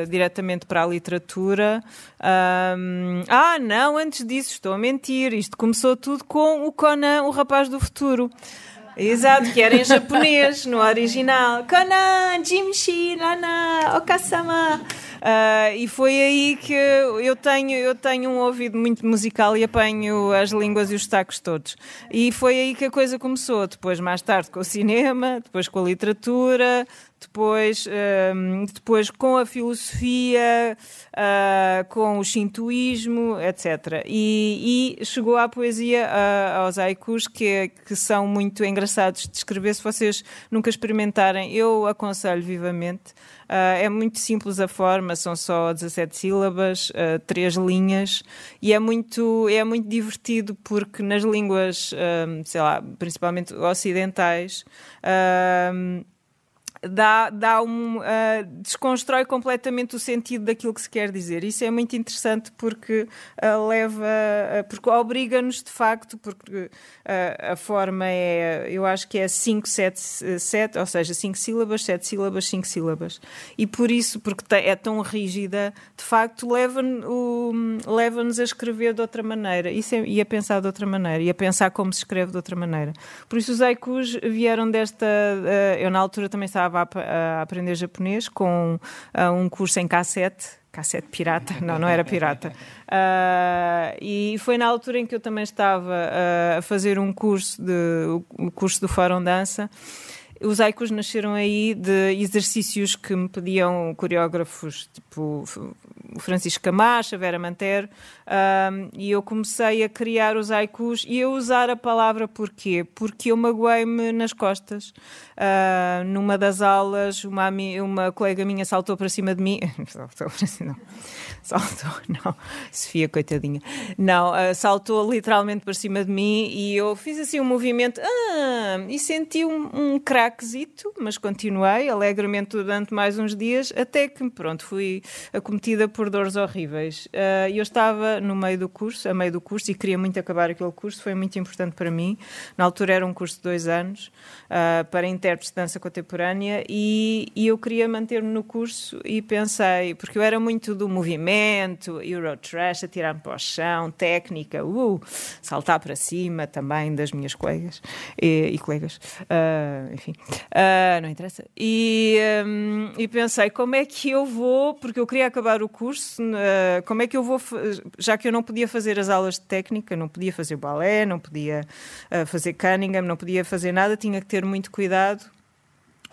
diretamente para a literatura. Um, ah, não, antes disso, estou a mentir. Isto começou tudo com o Conan, o rapaz do futuro. Exato, que era em japonês, no original. Konan, Jimshi, Nana, Okasama. Uh, e foi aí que eu tenho, eu tenho um ouvido muito musical e apanho as línguas e os tacos todos. E foi aí que a coisa começou. Depois, mais tarde, com o cinema, depois com a literatura, depois, um, ehm, depois com a filosofia, uh, com o shintoísmo, etc. E, e chegou à poesia uh, aos haikus, que, que são muito engraçados de escrever. Se vocês nunca experimentarem, eu aconselho vivamente. Uh, é muito simples a forma, são só 17 sílabas, uh, três linhas, e é muito, é muito divertido porque nas línguas, sei lá, principalmente ocidentais, dá, dá um, uh, desconstrói completamente o sentido daquilo que se quer dizer. Isso é muito interessante porque uh, leva, uh, porque obriga-nos de facto, porque a forma é, eu acho que é 5, 7, 7, ou seja, 5 sílabas, 7 sílabas, 5 sílabas. E por isso, porque é tão rígida, de facto leva-nos leva a escrever de outra maneira isso é, e a pensar de outra maneira e a pensar como se escreve de outra maneira. Por isso os haikus vieram desta, eu na altura também estava estava a, a aprender japonês com ah, um curso em cassete cassete pirata, não, não era pirata. Uh, e foi na altura em que eu também estava uh, a fazer um curso, de, o, curso do Fórum Dança. Os aikus nasceram aí de exercícios que me pediam coreógrafos, tipo Francisco Camacho, Vera Mantero um, e eu comecei a criar os haikus e a usar a palavra porquê? Porque eu magoei-me nas costas. Uh, numa das aulas, uma, uma colega minha saltou para cima de mim. saltou para cima, não. Saltou, não. Sofia, coitadinha. Não, uh, saltou literalmente para cima de mim e eu fiz assim um movimento ah, e senti um, um craquezito, mas continuei alegremente durante mais uns dias, até que, pronto, fui acometida por dores horríveis. Uh, eu estava no meio do curso, a meio do curso, e queria muito acabar aquele curso, foi muito importante para mim. Na altura era um curso de dois anos uh, para intérpretes de dança contemporânea e, e eu queria manter-me no curso e pensei, porque eu era muito do movimento, Eurotrash, atirar-me para o chão, técnica, uh, saltar para cima também das minhas colegas e, e colegas, uh, enfim, ah, não interessa. E, um, e pensei, como é que eu vou, porque eu queria acabar o curso, como é que eu vou já que eu não podia fazer as aulas de técnica, não podia fazer balé, não podia uh, fazer Cunningham, não podia fazer nada, tinha que ter muito cuidado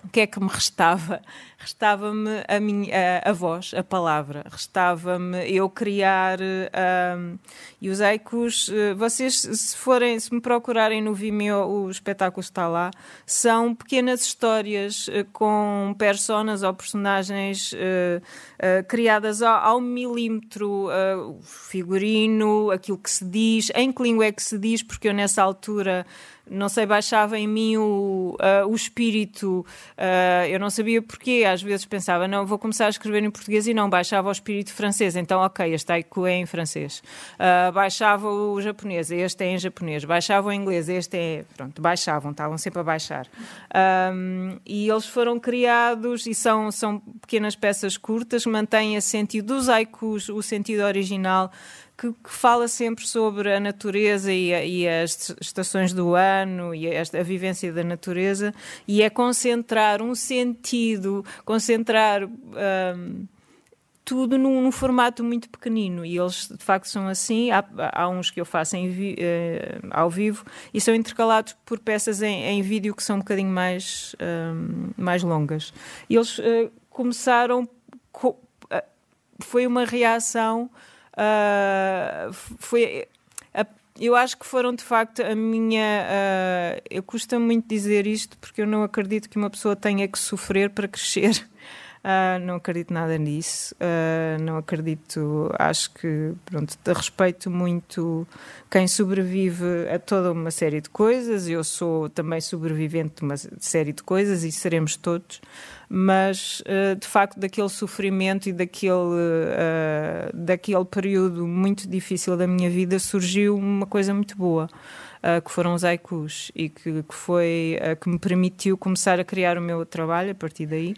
o que é que me restava? Restava-me a, minha, a, a voz, a palavra, restava-me eu criar. Um, ah, e os Eicos, ah, vocês, se forem, se me procurarem no Vimeo, o espetáculo está lá. São pequenas histórias ah, com personas ou personagens uh, uh, criadas ao, ao milímetro, uh, o figurino, aquilo que se diz, em que língua é que se diz, porque eu nessa altura não sei, baixava em mim o, uh, o espírito. Uh, eu não sabia porquê. Às vezes pensava, não, vou começar a escrever em português e não, baixava o espírito francês. Então, ok, este haiku é em francês. Uh, baixava o japonês, este é em japonês. Baixava o inglês, este é. Pronto, baixavam, estavam sempre a baixar. Um, e eles foram criados e são, são pequenas peças curtas, mantêm esse sentido dos haikus, o sentido original que, que fala sempre sobre a natureza e, a, e as estações do ano e a, a vivência da natureza, e é concentrar um sentido, concentrar. Um, tudo num, num, formato muito pequenino e eles de facto são assim. Há, há uns que eu faço vi, eh, ao vivo e são intercalados por peças em, em vídeo que são um bocadinho mais, um, mais longas. E eles eh, começaram. Co eh, foi uma reação uh, foi. A, eu acho que foram de facto a minha. Uh, eu custa muito dizer isto porque eu não acredito que uma pessoa tenha que sofrer para crescer. Uh, não acredito nada nisso. Uh, não acredito. Acho que, pronto, respeito muito quem sobrevive a toda uma série de coisas. Eu sou também sobrevivente de uma série de coisas e seremos todos mas eh, de facto daquele sofrimento e daquele, eh, daquele período muito difícil da minha vida surgiu uma coisa muito boa. Uh, que foram os haikus e que, que foi uh, que me permitiu começar a criar o meu trabalho a partir daí.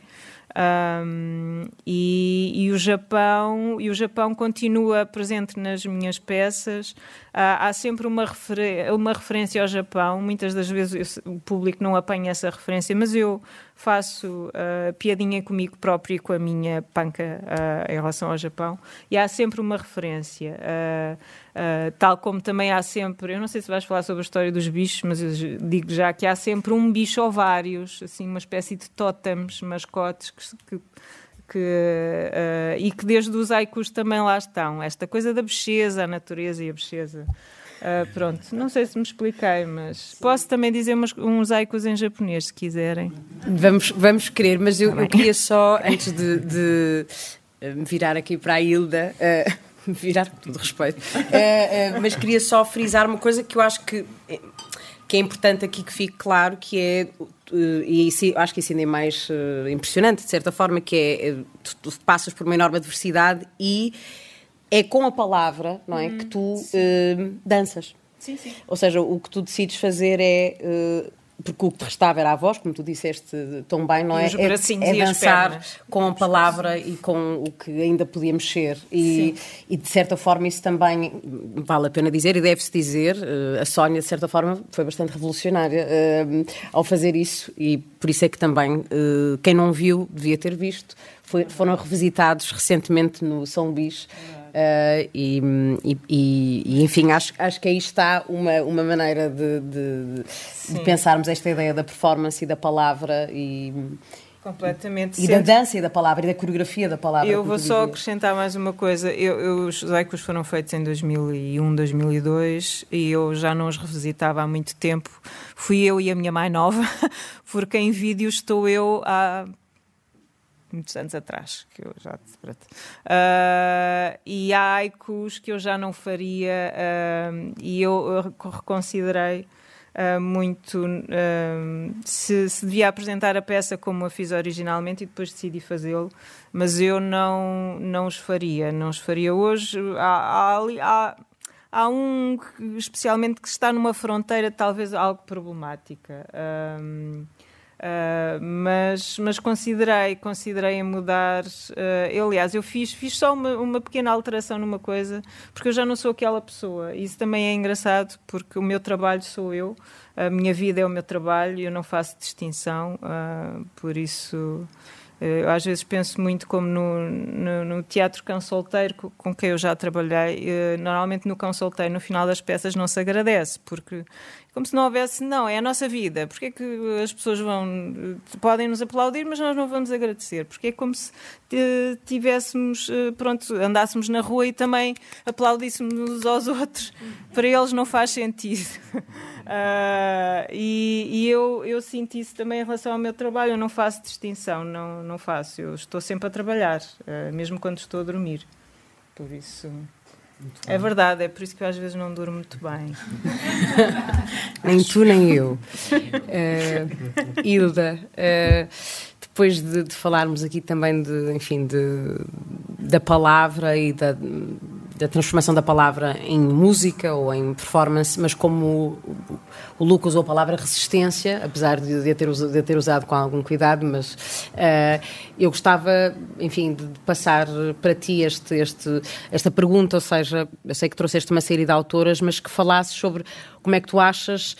Um, e, e, o Japão e o Japão continua presente nas minhas peças uh, há sempre uma, refer uma referência ao Japão muitas das vezes eu, o público não apanha essa referência mas eu faço uh, piadinha comigo próprio e com a minha panca uh, em relação ao Japão, e há sempre uma referência. Uh, tal como também há sempre, eu não sei se vais falar sobre a história dos bichos, mas eu digo já que há sempre um bicho ou vários, assim, uma espécie de tótems, mascotes que, que que, uh, e que desde os haikus também lá estão. Esta coisa da bexeza, a natureza e a bexeza. Uh, pronto, não sei se me expliquei, mas posso também dizer umas, uns aikus em japonês, se quiserem. Vamos, vamos querer, mas eu, tá eu queria só, antes de, de eh, me virar aqui para a Hilda, uh, virar com todo respeito, uh, uh, mas queria só frisar uma coisa que eu acho que, que é importante aqui que fique claro, que é, e isso, acho que isso ainda é mais impressionante, de certa forma, que é, tu, tu passas por uma enorme adversidade e é com a palavra, não é? que hum, tu eh, danças. Sim, sim. Ou seja, o que tu decides fazer é. Eh, porque o que te restava era a voz, como tu disseste eh, tão bem, não é? Os é- bracinhos é, é e dançar com a palavra e com o que ainda podia mexer. E, e, de certa forma isso também vale a pena dizer e deve-se dizer. Eh, a Sónia, de certa forma, foi bastante revolucionária uh, ao fazer isso e por isso é que também uh, quem não viu devia ter visto. Foi, foram revisitados recentemente no São Luís. É eh, e, e, e, enfim, acho, acho que aí está uma, uma maneira de, de, de pensarmos esta ideia da performance e da palavra e, Completamente. E, da dança e da palavra, e da coreografia da palavra. Eu vou só acrescentar mais uma coisa. Eu, eu, os mosaicos foram feitos em 2001, 2002 e eu já não os revisitava há muito tempo. Fui eu e a minha mãe nova, porque em vídeo estou eu há muitos anos atrás, que eu já uh, e há aicos que eu já não faria uh, e eu, reconsiderei uh, muito se, se, devia apresentar a peça como a fiz originalmente e depois decidi fazê-lo, mas eu não, não os faria, não os faria hoje. Há, há, há, há um especialmente que está numa fronteira talvez algo problemática. Uh, mas, mas considerei, considerei mudar. Uh, eu, aliás, eu fiz, fiz só uma, uma, pequena alteração numa coisa, porque eu já não sou aquela pessoa. Isso também é engraçado, porque o meu trabalho sou eu, a minha vida é o meu trabalho, eu não faço distinção, uh, por isso. às vezes penso muito como no, no, no teatro cão solteiro com quem eu já trabalhei. Normalmente no cão solteiro, no final das peças, não se agradece, porque como se não houvesse, não, é a nossa vida. Porque é que as pessoas vão, eh, podem nos aplaudir, mas nós não vamos agradecer? Porque é como se eh, tivéssemos, eh, pronto, andássemos na rua e também aplaudíssemos aos outros. Para eles não faz sentido. Uh, e, e eu, eu sinto isso também em relação ao meu trabalho. Eu não faço distinção, não, não faço. Eu estou sempre a trabalhar, ah, mesmo quando estou a dormir. Por isso. É verdade, é por isso que eu às vezes não durmo muito bem. nem tu nem eu. Uh, Hilda, uh, depois de, de, falarmos aqui também de, enfim, de, da palavra e da da transformação da palavra em música ou em performance, mas como o, o Lucas usou a palavra resistência, apesar de, de, a, ter, de ter usado com algum cuidado, mas uh, eu gostava, enfim, de, de passar para ti este, este, esta pergunta, ou seja, eu sei que trouxeste uma série de autoras, mas que falasses sobre como é que tu achas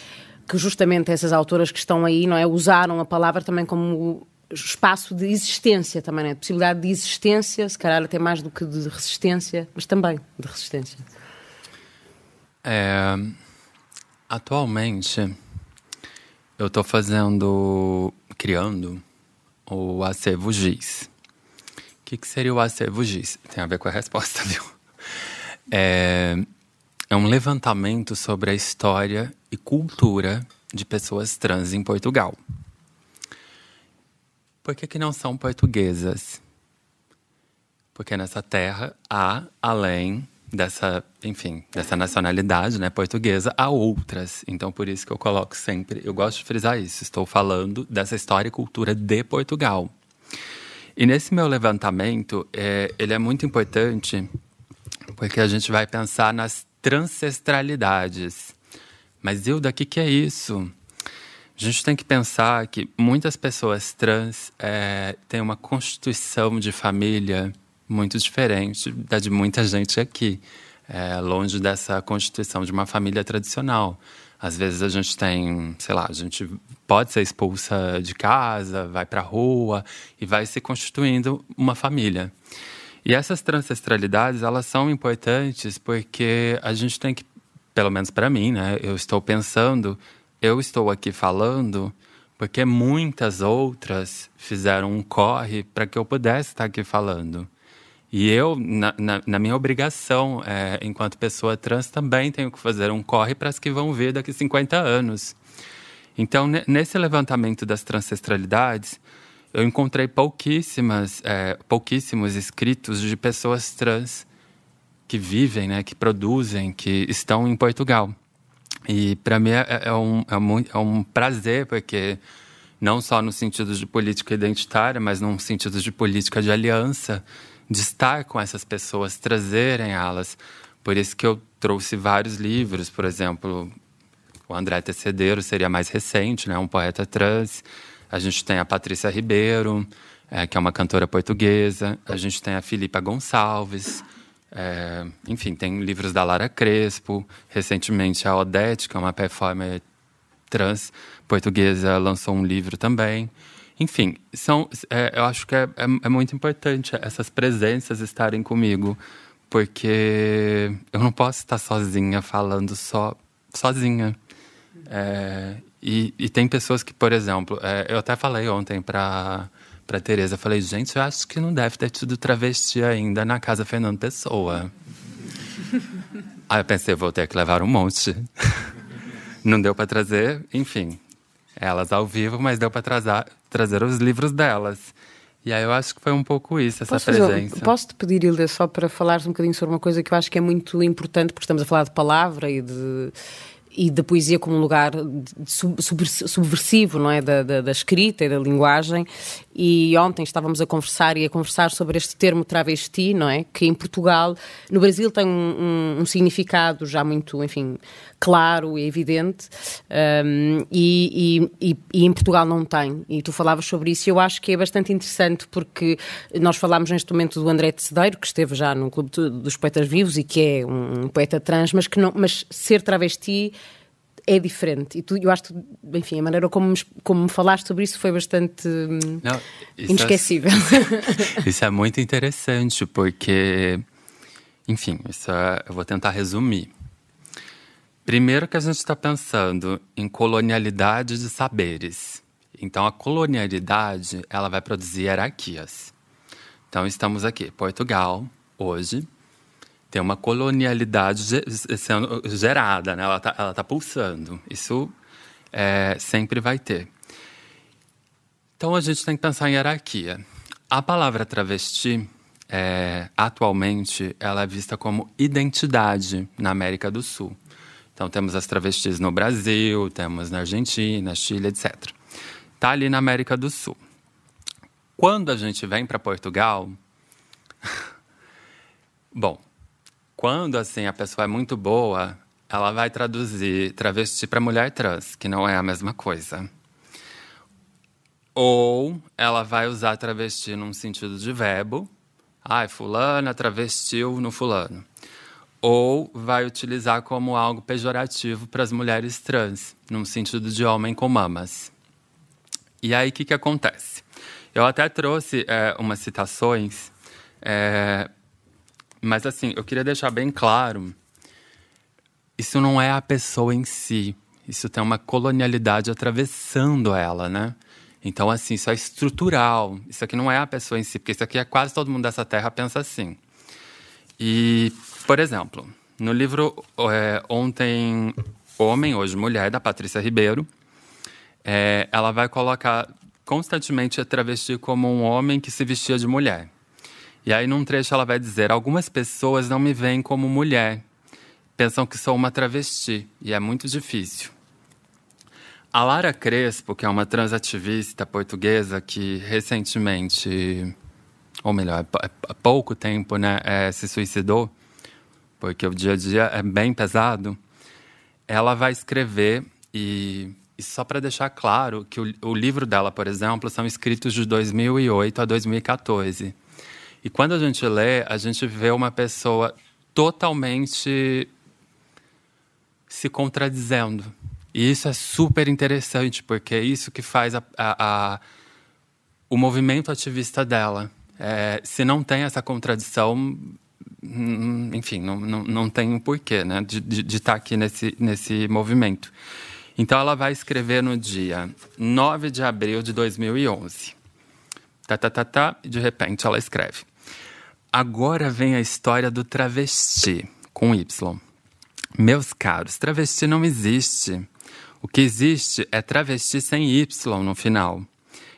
que justamente essas autoras que estão aí, não é, usaram a palavra também como espaço de existência também, né? de possibilidade de existência, se calhar até mais do que de resistência, mas também de resistência. É, atualmente, eu estou fazendo, criando o acervo GIS. O que, que, seria o acervo GIS? Tem a ver com a resposta, viu? É, é um levantamento sobre a história e cultura de pessoas trans em Portugal. Por que, que não são portuguesas? Porque nessa terra há, além dessa, enfim, dessa nacionalidade, né, portuguesa, há outras. Então, por isso que eu coloco sempre, eu gosto de frisar isso. Estou falando dessa história e cultura de Portugal. E nesse meu levantamento, é, ele é muito importante porque a gente vai pensar nas transestralidades. Mas eu daqui que é isso? A gente tem que pensar que muitas pessoas trans é, têm uma constituição de família muito diferente da de muita gente aqui, é, longe dessa constituição de uma família tradicional. Às vezes a gente tem, sei lá, a gente pode ser expulsa de casa, vai para rua e vai se constituindo uma família. E essas transestralidades, elas são importantes porque a gente tem que, pelo menos para mim, né, eu estou pensando eu estou aqui falando porque muitas outras fizeram um corre para que eu pudesse estar aqui falando. E eu, na, na, na minha obrigação, é, enquanto pessoa trans, também tenho que fazer um corre para as que vão vir daqui 50 anos. Então, nesse levantamento das transcestralidades, eu encontrei pouquíssimas, é, pouquíssimos escritos de pessoas trans que vivem, né, que produzem, que estão em Portugal. E para mim é, é, é, um, é, um, é um prazer, porque não só no sentido de política identitária, mas num sentido de política de aliança, de estar com essas pessoas, trazerem elas. Por isso que eu trouxe vários livros, por exemplo, o André Tecedeiro seria mais recente, né? um poeta trans. A gente tem a Patrícia Ribeiro, é, que é uma cantora portuguesa. A gente tem a Filipa Gonçalves, é, enfim, tem livros da Lara Crespo. Recentemente, a Odete, que é uma performer trans portuguesa, lançou um livro também. Enfim, são, é, eu acho que é, é, é muito importante essas presenças estarem comigo, porque eu não posso estar sozinha falando só sozinha. É, e, e, tem pessoas que, por exemplo, é, eu até falei ontem para para Tereza. falei, gente, eu acho que não deve ter tido travesti ainda na casa Fernando Pessoa. Aí eu pensei, vou ter que levar um monte. não deu para trazer, enfim, elas ao vivo, mas deu para trazer, trazer os livros delas. E aí eu acho que foi um pouco isso, essa posso presença. Fazer, posso te pedir, Hilda, só para falares um bocadinho sobre uma coisa que eu acho que é muito importante, porque estamos a falar de palavra e de, e da poesia como um lugar subversivo, não é? Da, da, da, escrita e da linguagem. E ontem estávamos a conversar e a conversar sobre este termo travesti, não é? Que em Portugal, no Brasil tem um, um, um significado já muito, enfim, claro e evidente, um, e, e, e, em Portugal não tem. E tu falavas sobre isso, e eu acho que é bastante interessante, porque nós falámos neste momento do André Tecedeiro, que esteve já no Clube dos Poetas Vivos e que é um poeta trans, mas, que não, mas ser travesti é diferente. E tu, eu acho que, enfim, a maneira como, como me falaste sobre isso foi bastante hum, Não, isso é- inesquecível. É, isso é muito interessante, porque, enfim, isso é, eu vou tentar resumir. Primeiro que a gente está pensando em colonialidade de saberes. Então, a colonialidade ela vai produzir hierarquias. Então, estamos aqui, Portugal, hoje, tem uma colonialidade sendo gerada, né? ela está tá pulsando. Isso é, sempre vai ter. Então, a gente tem que pensar em hierarquia. A palavra travesti, é, atualmente, ela é vista como identidade na América do Sul. Então temos as travestis no Brasil, temos na Argentina, Chile, etc. Está ali na América do Sul. Quando a gente vem para Portugal, bom, quando assim a pessoa é muito boa, ela vai traduzir travesti para mulher trans, que não é a mesma coisa. Ou ela vai usar travesti num sentido de verbo. Ai, fulana travestiu no fulano ou vai utilizar como algo pejorativo para as mulheres trans, num sentido de homem com mamas. E aí, o que, que acontece? Eu até trouxe é, umas citações, é, mas assim, eu queria deixar bem claro: isso não é a pessoa em si, isso tem uma colonialidade atravessando ela, né? Então, assim, isso é estrutural, isso aqui não é a pessoa em si, porque isso aqui é quase todo mundo dessa terra pensa assim. E por exemplo, no livro é, Ontem Homem, Hoje Mulher, da Patrícia Ribeiro, é, ela vai colocar constantemente a travesti como um homem que se vestia de mulher. E aí, num trecho, ela vai dizer: Algumas pessoas não me veem como mulher, pensam que sou uma travesti, e é muito difícil. A Lara Crespo, que é uma transativista portuguesa que recentemente, ou melhor, há pouco tempo, né, é, se suicidou, porque o dia a dia é bem pesado, ela vai escrever e, e só para deixar claro que o, o livro dela, por exemplo, são escritos de 2008 a 2014. E quando a gente lê, a gente vê uma pessoa totalmente se contradizendo. E isso é super interessante, porque é isso que faz a, a, a, o movimento ativista dela. É, se não tem essa contradição, Hum, enfim, não, não, não tem um porquê né, de, de, de estar tá aqui nesse, nesse movimento. Então, ela vai escrever no dia 9 de abril de 2011. Tá, tá, tá, tá, e de repente ela escreve. Agora vem a história do travesti, com Y. Meus caros, travesti não existe. O que existe é travesti sem Y no final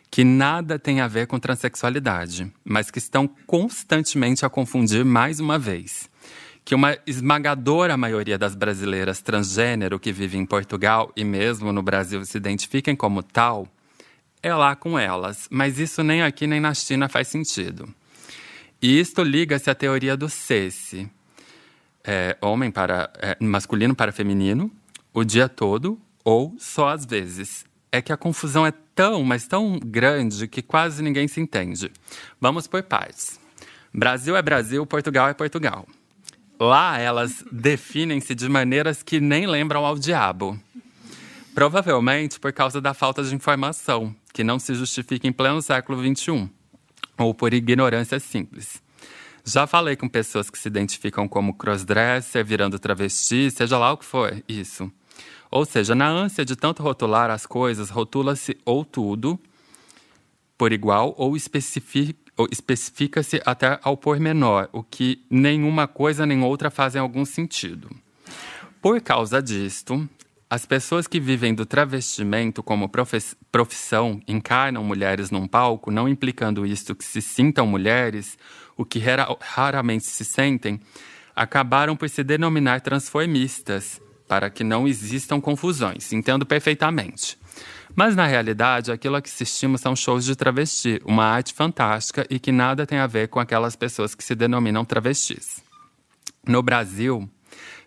que nada tem a ver com transexualidade, mas que estão constantemente a confundir mais uma vez. Que uma esmagadora maioria das brasileiras transgênero que vivem em Portugal e mesmo no Brasil se identifiquem como tal, é lá com elas, mas isso nem aqui nem na China faz sentido. E isto liga-se à teoria do Cesse, é, homem para é, masculino para feminino, o dia todo ou só às vezes, é que a confusão é tão, mas tão grande que quase ninguém se entende. Vamos por partes. Brasil é Brasil, Portugal é Portugal. Lá elas definem-se de maneiras que nem lembram ao diabo. Provavelmente por causa da falta de informação, que não se justifica em pleno século XXI, ou por ignorância simples. Já falei com pessoas que se identificam como crossdresser, virando travesti, seja lá o que for, isso. Ou seja, na ânsia de tanto rotular as coisas, rotula-se ou tudo por igual ou especifica se até ao pormenor, o que nenhuma coisa nem outra fazem algum sentido. Por causa disto, as pessoas que vivem do travestimento como profissão encarnam mulheres num palco, não implicando isto que se sintam mulheres, o que raramente se sentem, acabaram por se denominar transformistas, para que não existam confusões, entendo perfeitamente. Mas na realidade, aquilo a que estima são shows de travesti, uma arte fantástica e que nada tem a ver com aquelas pessoas que se denominam travestis. No Brasil,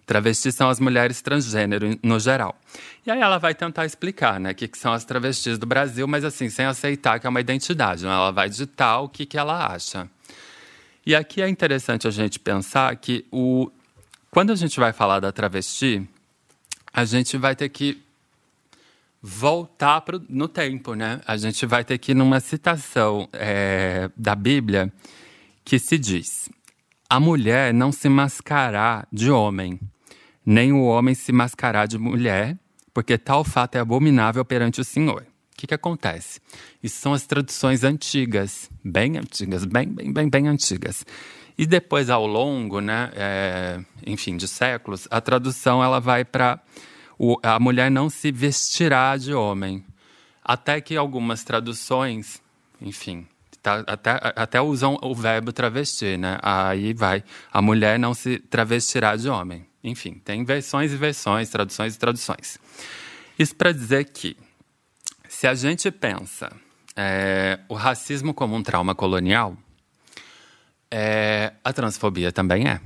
Travestis são as mulheres transgênero no geral. E aí ela vai tentar explicar, né, o que, que, são as travestis do Brasil, mas assim, sem aceitar que é uma identidade. Né? Ela vai ditar o que, que ela acha. E aqui é interessante a gente pensar que o... quando a gente vai falar da travesti, a gente vai ter que voltar pro, no tempo, né? A gente vai ter que ir numa citação é, da Bíblia que se diz: A mulher não se mascará de homem, nem o homem se mascará de mulher, porque tal fato é abominável perante o Senhor. O que, que acontece? Isso são as traduções antigas, bem antigas, bem, bem, bem, bem antigas. E depois, ao longo, né, é, enfim, de séculos, a tradução ela vai para a mulher não se vestirá de homem. Até que algumas traduções, enfim, tá, até, até usam o verbo travestir, né? Aí vai, a mulher não se travestirá de homem. Enfim, tem versões e versões, traduções e traduções. Isso para dizer que, se a gente pensa é, o racismo como um trauma colonial, é, a transfobia também é.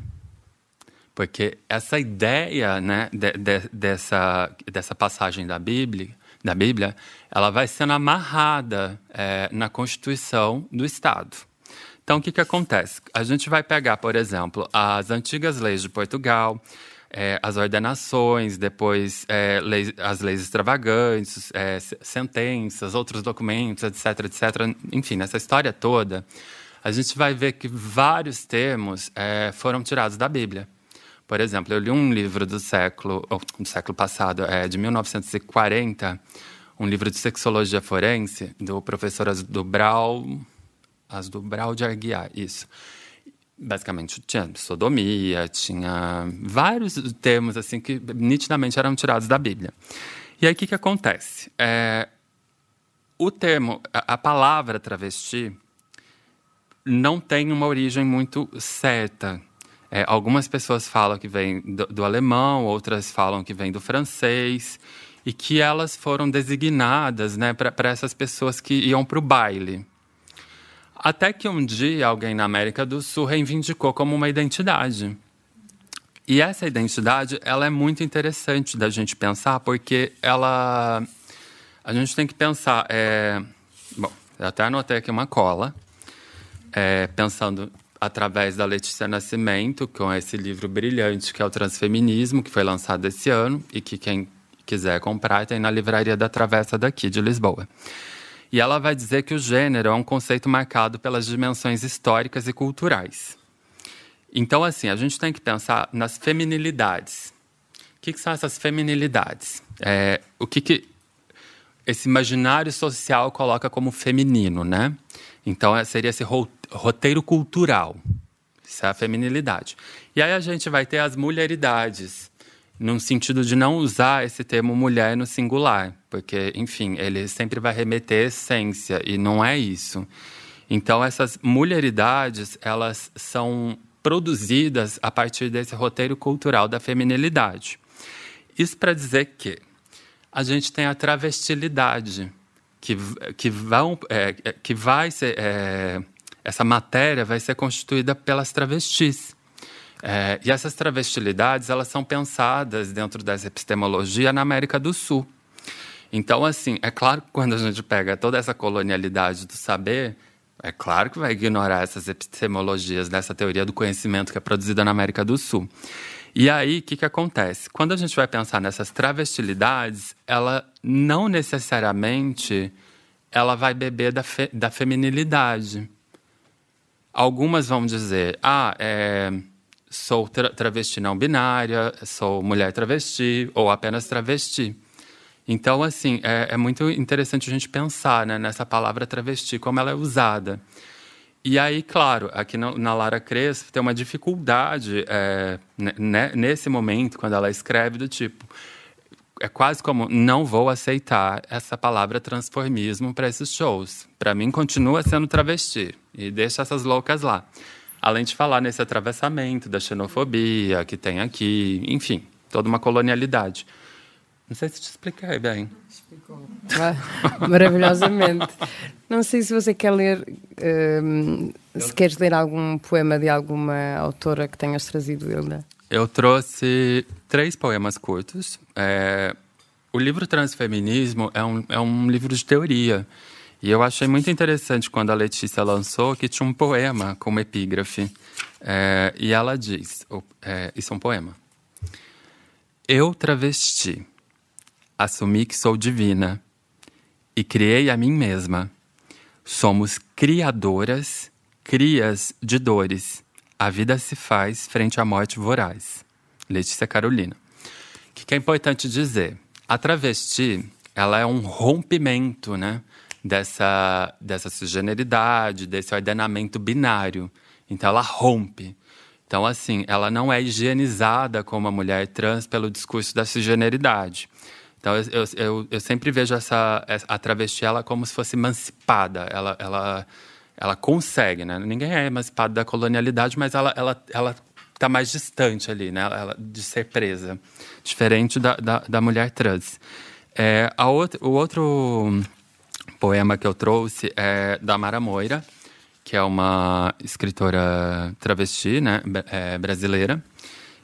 Porque essa ideia né, de, de, dessa, dessa passagem da Bíblia, da Bíblia, ela vai sendo amarrada é, na Constituição do Estado. Então, o que, que acontece? A gente vai pegar, por exemplo, as antigas leis de Portugal, é, as ordenações, depois é, leis, as leis extravagantes, é, sentenças, outros documentos, etc, etc. Enfim, nessa história toda, a gente vai ver que vários termos é, foram tirados da Bíblia. Por exemplo, eu li um livro do século, do século passado, é, de 1940, um livro de sexologia forense, do professor Asdubral, Asdubral de Arguiar, isso. Basicamente, tinha sodomia, tinha vários termos assim que nitidamente eram tirados da Bíblia. E aí, o que, que acontece? É, o termo, a, a palavra travesti, não tem uma origem muito certa. É, algumas pessoas falam que vem do, do, alemão, outras falam que vem do francês, e que elas foram designadas né, para essas pessoas que iam para o baile. Até que um dia alguém na América do Sul reivindicou como uma identidade. E essa identidade ela é muito interessante da gente pensar, porque ela. A gente tem que pensar. É, bom, eu até anotei aqui uma cola é, pensando através da Letícia Nascimento, com esse livro brilhante que é o Transfeminismo, que foi lançado esse ano e que quem quiser comprar tem na livraria da Travessa daqui de Lisboa. E ela vai dizer que o gênero é um conceito marcado pelas dimensões históricas e culturais. Então, assim, a gente tem que pensar nas feminilidades. O que, que são essas feminilidades? É, o que, que esse imaginário social coloca como feminino, né? Então, é, seria esse roteiro cultural. Isso é a feminilidade. E aí a gente vai ter as mulheridades, num sentido de não usar esse termo mulher no singular, porque, enfim, ele sempre vai remeter à essência, e não é isso. Então, essas mulheridades, elas são produzidas a partir desse roteiro cultural da feminilidade. Isso para dizer que a gente tem a travestilidade, que, que, vão, é, é, que vai ser. É, essa matéria vai ser constituída pelas travestis. É, e essas travestilidades elas são pensadas dentro dessa epistemologia na América do Sul. Então, assim, é claro que quando a gente pega toda essa colonialidade do saber, é claro que vai ignorar essas epistemologias dessa teoria do conhecimento que é produzida na América do Sul. E aí, o que, que acontece? Quando a gente vai pensar nessas travestilidades, ela não necessariamente ela vai beber da, fe, da feminilidade. Algumas vão dizer, ah, é, sou tra travesti não binária, sou mulher travesti ou apenas travesti. Então, assim, é, é muito interessante a gente pensar né, nessa palavra travesti, como ela é usada. E aí, claro, aqui no, na Lara Crespo tem uma dificuldade é, né, né, nesse momento, quando ela escreve, do tipo. É quase como não vou aceitar essa palavra transformismo para esses shows. Para mim, continua sendo travesti e deixa essas loucas lá. Além de falar nesse atravessamento da xenofobia que tem aqui, enfim, toda uma colonialidade. Não sei se te expliquei bem ficou maravilhosamente. Não sei se você quer ler, um, se queres ler algum poema de alguma autora que tenhas trazido, Hilda. Eu trouxe três poemas curtos. É, o livro Transfeminismo é um, é um livro de teoria. E eu achei muito interessante quando a Letícia lançou que tinha um poema como epígrafe. É, e ela diz: é, Isso é um poema. Eu travesti assumi que sou divina e criei a mim mesma. Somos criadoras, crias de dores. A vida se faz frente à morte voraz. Letícia Carolina. O que, é importante dizer? A travesti, ela é um rompimento, né? Dessa, dessa cisgeneridade, desse ordenamento binário. Então, ela rompe. Então, assim, ela não é higienizada como a mulher trans pelo discurso da cisgeneridade. Então eu, eu, eu sempre vejo essa, a travesti ela como se fosse emancipada. Ela, ela, ela consegue, né? Ninguém é emancipado da colonialidade, mas ela, ela, ela tá mais distante ali, né? Ela, de ser presa. Diferente da, da, da mulher trans. É, a outro o outro poema que eu trouxe é da Mara Moira, que é uma escritora travesti, né? É, brasileira.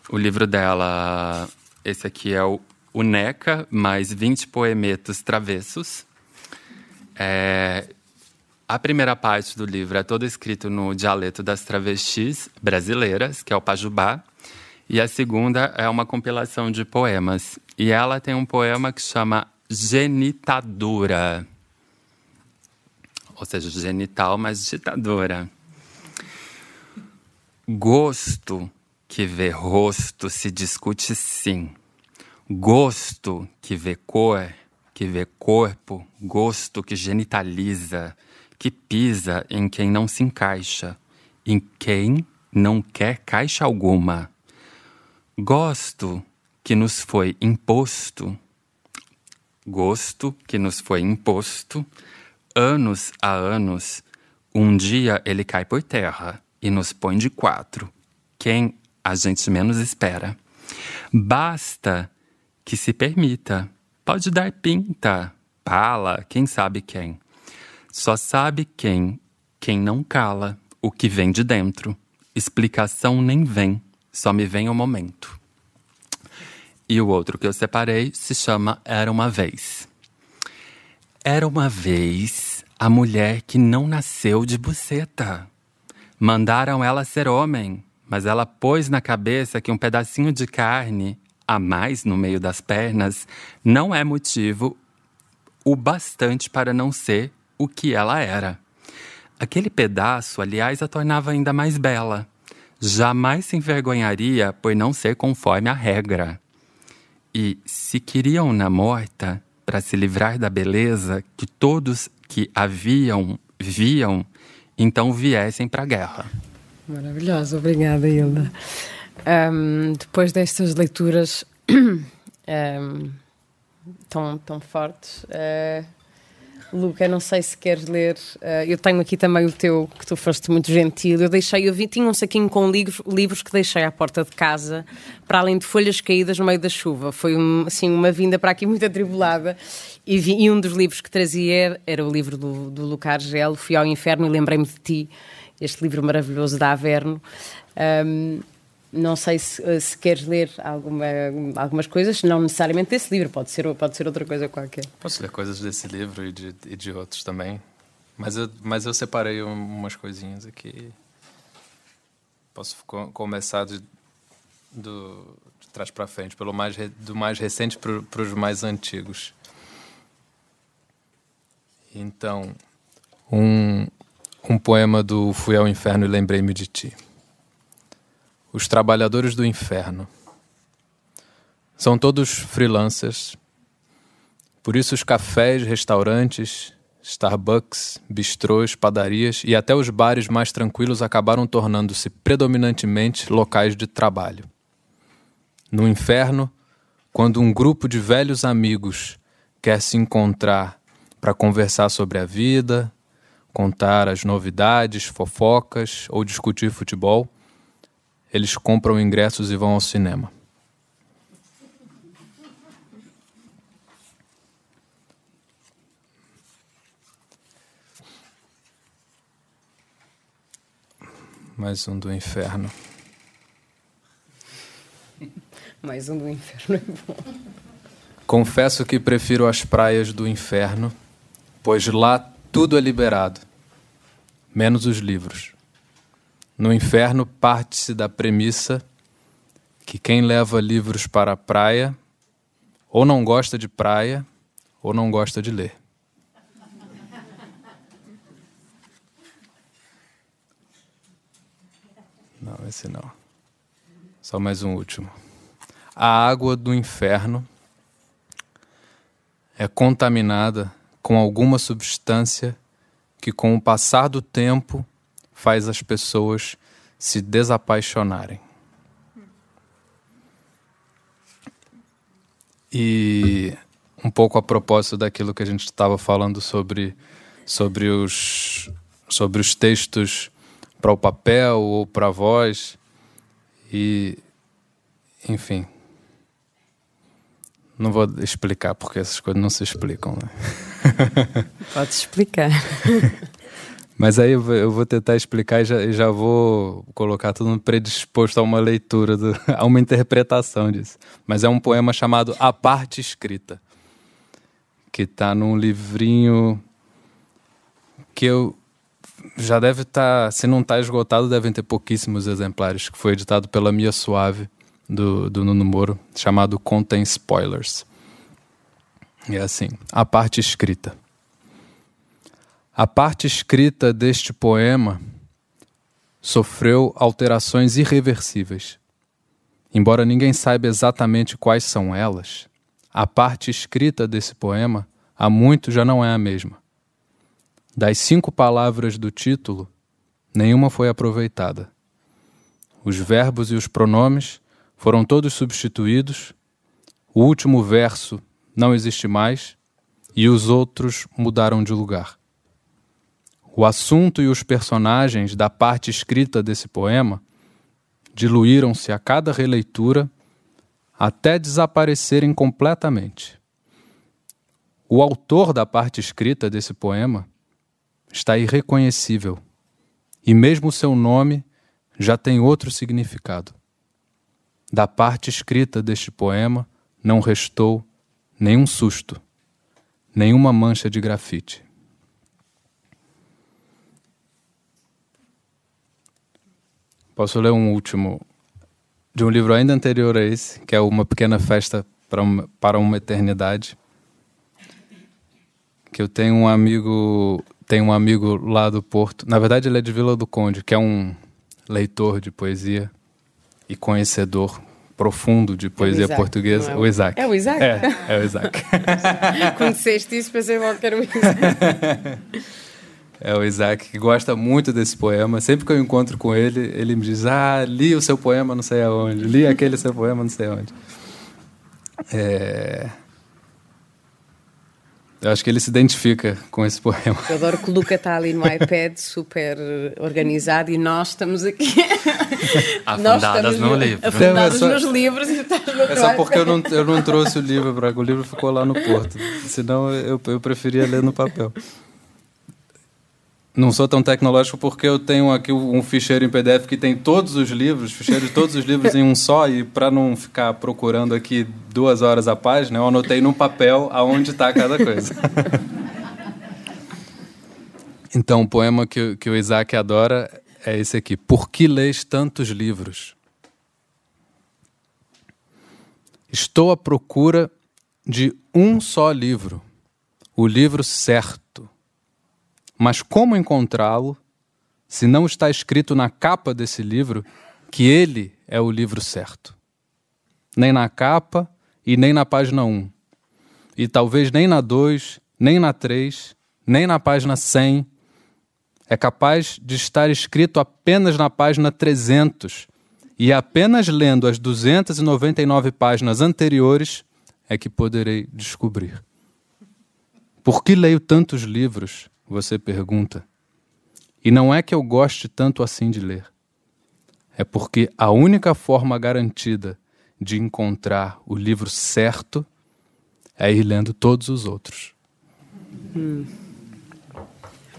O livro dela, esse aqui é o o NECA, mais 20 poemetos travessos. É, a primeira parte do livro é toda escrito no dialeto das travestis brasileiras, que é o Pajubá. E a segunda é uma compilação de poemas. E ela tem um poema que chama Genitadura. Ou seja, genital, mas ditadura. Gosto que vê rosto se discute sim gosto que vê cor, que vê corpo, gosto que genitaliza, que pisa em quem não se encaixa, em quem não quer caixa alguma. Gosto que nos foi imposto, gosto que nos foi imposto, anos a anos, um dia ele cai por terra e nos põe de quatro, quem a gente menos espera. Basta que se permita. Pode dar pinta, pala, quem sabe quem. Só sabe quem, quem não cala, o que vem de dentro. Explicação nem vem, só me vem o momento. E o outro que eu separei se chama Era uma Vez. Era uma vez a mulher que não nasceu de buceta. Mandaram ela ser homem, mas ela pôs na cabeça que um pedacinho de carne a mais no meio das pernas não é motivo o bastante para não ser o que ela era. Aquele pedaço, aliás, a tornava ainda mais bela. Jamais se envergonharia por não ser conforme a regra. E se queriam-na morta, para se livrar da beleza que todos que haviam viam, então viessem para a guerra. Maravilhosa, obrigada, Hilda. Um, depois destas leituras um, tão, tão fortes, uh, Luca, não sei se queres ler. Uh, eu tenho aqui também o teu, que tu foste muito gentil. Eu deixei, eu vi, tinha um saquinho com livros, livros que deixei à porta de casa, para além de folhas caídas no meio da chuva. Foi um, assim uma vinda para aqui muito atribulada. E, vi, e um dos livros que trazia era o livro do, do Luca Argel, Fui ao Inferno e Lembrei-me de Ti, este livro maravilhoso da Averno. Um, não sei se, eh, se queres ler alguma, algumas coisas, não necessariamente desse livro, pode ser, pode ser outra coisa qualquer. Posso ler coisas desse livro e de, e de outros também. Mas eu, mas eu separei umas coisinhas aqui. Posso começar de, do, de trás para frente, pelo mais, do mais recente para os mais antigos. Então, um, um poema do Fui ao Inferno e Lembrei-me de Ti os trabalhadores do inferno. São todos freelancers, por isso os cafés, restaurantes, Starbucks, bistrôs, padarias e até os bares mais tranquilos acabaram tornando-se predominantemente locais de trabalho. No inferno, quando um grupo de velhos amigos quer se encontrar para conversar sobre a vida, contar as novidades, fofocas ou discutir futebol, eles compram ingressos e vão ao cinema. Mais um do inferno. Mais um do inferno é bom. Confesso que prefiro as praias do inferno, pois lá tudo é liberado, menos os livros. No inferno, parte-se da premissa que quem leva livros para a praia ou não gosta de praia ou não gosta de ler. Não, esse não. Só mais um último. A água do inferno é contaminada com alguma substância que, com o passar do tempo, faz as pessoas se desapaixonarem. E um pouco a propósito daquilo que a gente estava falando sobre, sobre, os, sobre os textos para o papel ou para a voz, e enfim. Não vou explicar porque essas coisas não se explicam, né? Pode explicar. Mas aí eu vou tentar explicar e já, já vou colocar todo mundo predisposto a uma leitura, do, a uma interpretação disso. Mas é um poema chamado A Parte Escrita, que está num livrinho que eu já deve estar, tá, se não está esgotado, devem ter pouquíssimos exemplares, que foi editado pela Mia Suave, do, do Nuno Moro, chamado Contém Spoilers. É assim, a parte escrita. A parte escrita deste poema sofreu alterações irreversíveis. Embora ninguém saiba exatamente quais são elas, a parte escrita desse poema há muito já não é a mesma. Das cinco palavras do título, nenhuma foi aproveitada. Os verbos e os pronomes foram todos substituídos, o último verso não existe mais e os outros mudaram de lugar. O assunto e os personagens da parte escrita desse poema diluíram-se a cada releitura até desaparecerem completamente. O autor da parte escrita desse poema está irreconhecível, e mesmo seu nome já tem outro significado. Da parte escrita deste poema não restou nenhum susto, nenhuma mancha de grafite. Posso ler um último de um livro ainda anterior a esse, que é Uma Pequena Festa para uma, para uma Eternidade. Que eu tenho um amigo, tenho um amigo lá do Porto. Na verdade, ele é de Vila do Conde, que é um leitor de poesia e conhecedor profundo de poesia é o portuguesa, é o... o Isaac. É o Isaac? É, é o Isaac. Quando disseste isso, pensei logo que era o Isaac. É o Isaac, que gosta muito desse poema. Sempre que eu encontro com ele, ele me diz: Ah, li o seu poema não sei aonde, li aquele seu poema não sei aonde. É... Eu acho que ele se identifica com esse poema. Eu adoro que o Luca está ali no iPad, super organizado, e nós estamos aqui. Afundadas no livro. Afundadas é meus nos livros e estás no É só porque eu não, eu não trouxe o livro, Braga. O livro ficou lá no Porto. Senão eu, eu preferia ler no papel. Não sou tão tecnológico porque eu tenho aqui um ficheiro em PDF que tem todos os livros, ficheiro de todos os livros em um só, e para não ficar procurando aqui duas horas a página, eu anotei num papel aonde está cada coisa. Então, o poema que, que o Isaac adora é esse aqui: Por que lês tantos livros? Estou à procura de um só livro, o livro certo mas como encontrá-lo se não está escrito na capa desse livro que ele é o livro certo? Nem na capa e nem na página 1. E talvez nem na 2, nem na 3, nem na página 100. É capaz de estar escrito apenas na página 300. E apenas lendo as 299 páginas anteriores é que poderei descobrir. Por que leio tantos livros você pergunta. E não é que eu goste tanto assim de ler. É porque a única forma garantida de encontrar o livro certo é ir lendo todos os outros. Hum.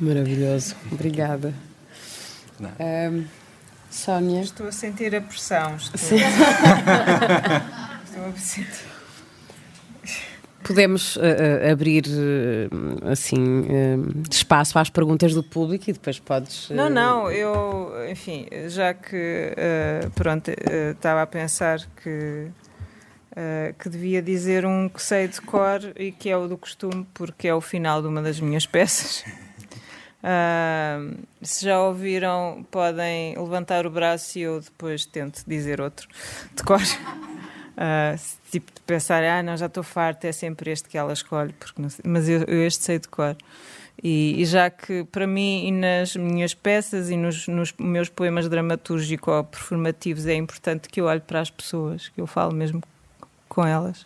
Maravilhoso. Obrigada. Um, é, Sónia. Estou a sentir a pressão. Estou, estou a sentir. Podemos uh, abrir uh, assim uh, espaço às perguntas do público e depois podes. Não, não, eu, enfim, já que pronto, estava a pensar que, que devia dizer um que sei de cor e que é o do costume, porque é o final de uma das minhas peças. Ah, se já ouviram, podem levantar o braço e eu depois tento dizer outro de cor. Uh, tipo de pensar, ah, não, já estou farta, é sempre este que ela escolhe, porque mas eu, eu, este sei de cor. E, e, já que para mim e nas minhas peças e nos, nos meus poemas dramatúrgico-performativos é importante que eu olhe para as pessoas, que eu falo mesmo com elas.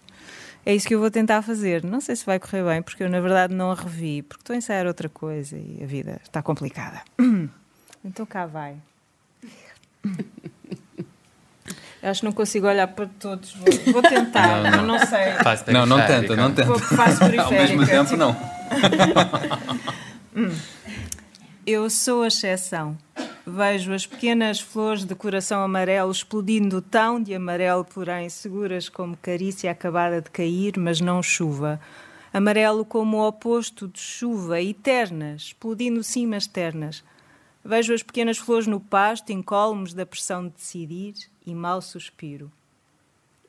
É isso que eu vou tentar fazer. Não sei se vai correr bem, porque eu na verdade não a revi, porque estou a ensaiar outra coisa e a vida está complicada. Então cá vai. Acho que não consigo olhar para todos. Vou, vou tentar, não, não. não sei. Faz tá, não, não tenta, não tenta. faço Ao mesmo tempo, tipo... não. Hum. Eu sou a exceção. Vejo as pequenas flores de coração amarelo explodindo tão de amarelo, porém seguras como carícia acabada de cair, mas não chuva. Amarelo como o oposto de chuva, e ternas, explodindo sim, mas ternas. Vejo as pequenas flores no pasto, incólumes da pressão de decidir, e mal suspiro.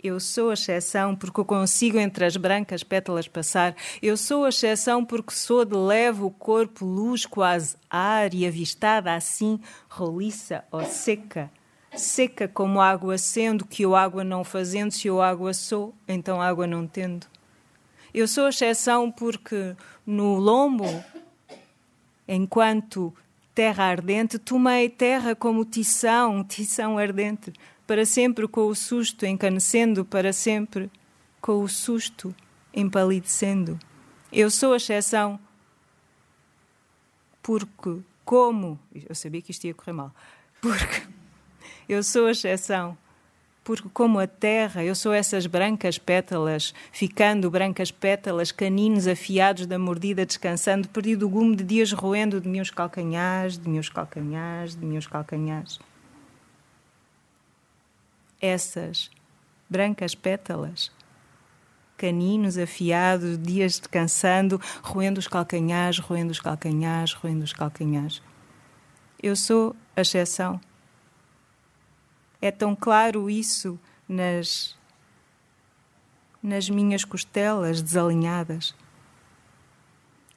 Eu sou a exceção porque consigo entre as brancas pétalas passar. Eu sou a exceção porque sou de leve o corpo, luz quase ar e avistada assim, roliça ou seca. Seca como água sendo, que eu água não fazendo, se eu água sou, então água não tendo. Eu sou a exceção porque no lombo, enquanto terra ardente, tomei terra como tição, tição ardente, para sempre com o susto encanecendo, para sempre com o susto empalidecendo. Eu sou a exceção, porque como. Eu sabia que isto ia correr mal. Porque eu sou a exceção, porque como a terra, eu sou essas brancas pétalas, ficando brancas pétalas, caninos afiados da mordida descansando, perdido o gume de dias roendo de meus calcanhares, de meus calcanhares, de meus calcanhares. Essas brancas pétalas caninos afiados, dias descansando, roendo os calcanhares, roendo os calcanhares, roendo os calcanhares. Eu sou a exceção. É tão claro isso nas nas minhas costelas desalinhadas.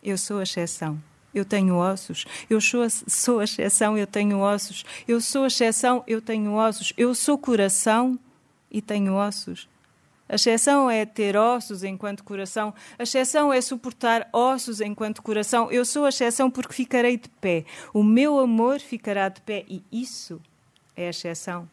Eu sou a exceção. Eu tenho ossos. Eu sou a, sou a exceção. Eu tenho ossos. Eu sou a exceção. Eu tenho ossos. Eu sou coração e tenho ossos. A exceção é ter ossos enquanto coração. A exceção é suportar ossos enquanto coração. Eu sou a exceção porque ficarei de pé. O meu amor ficará de pé. E isso é a exceção.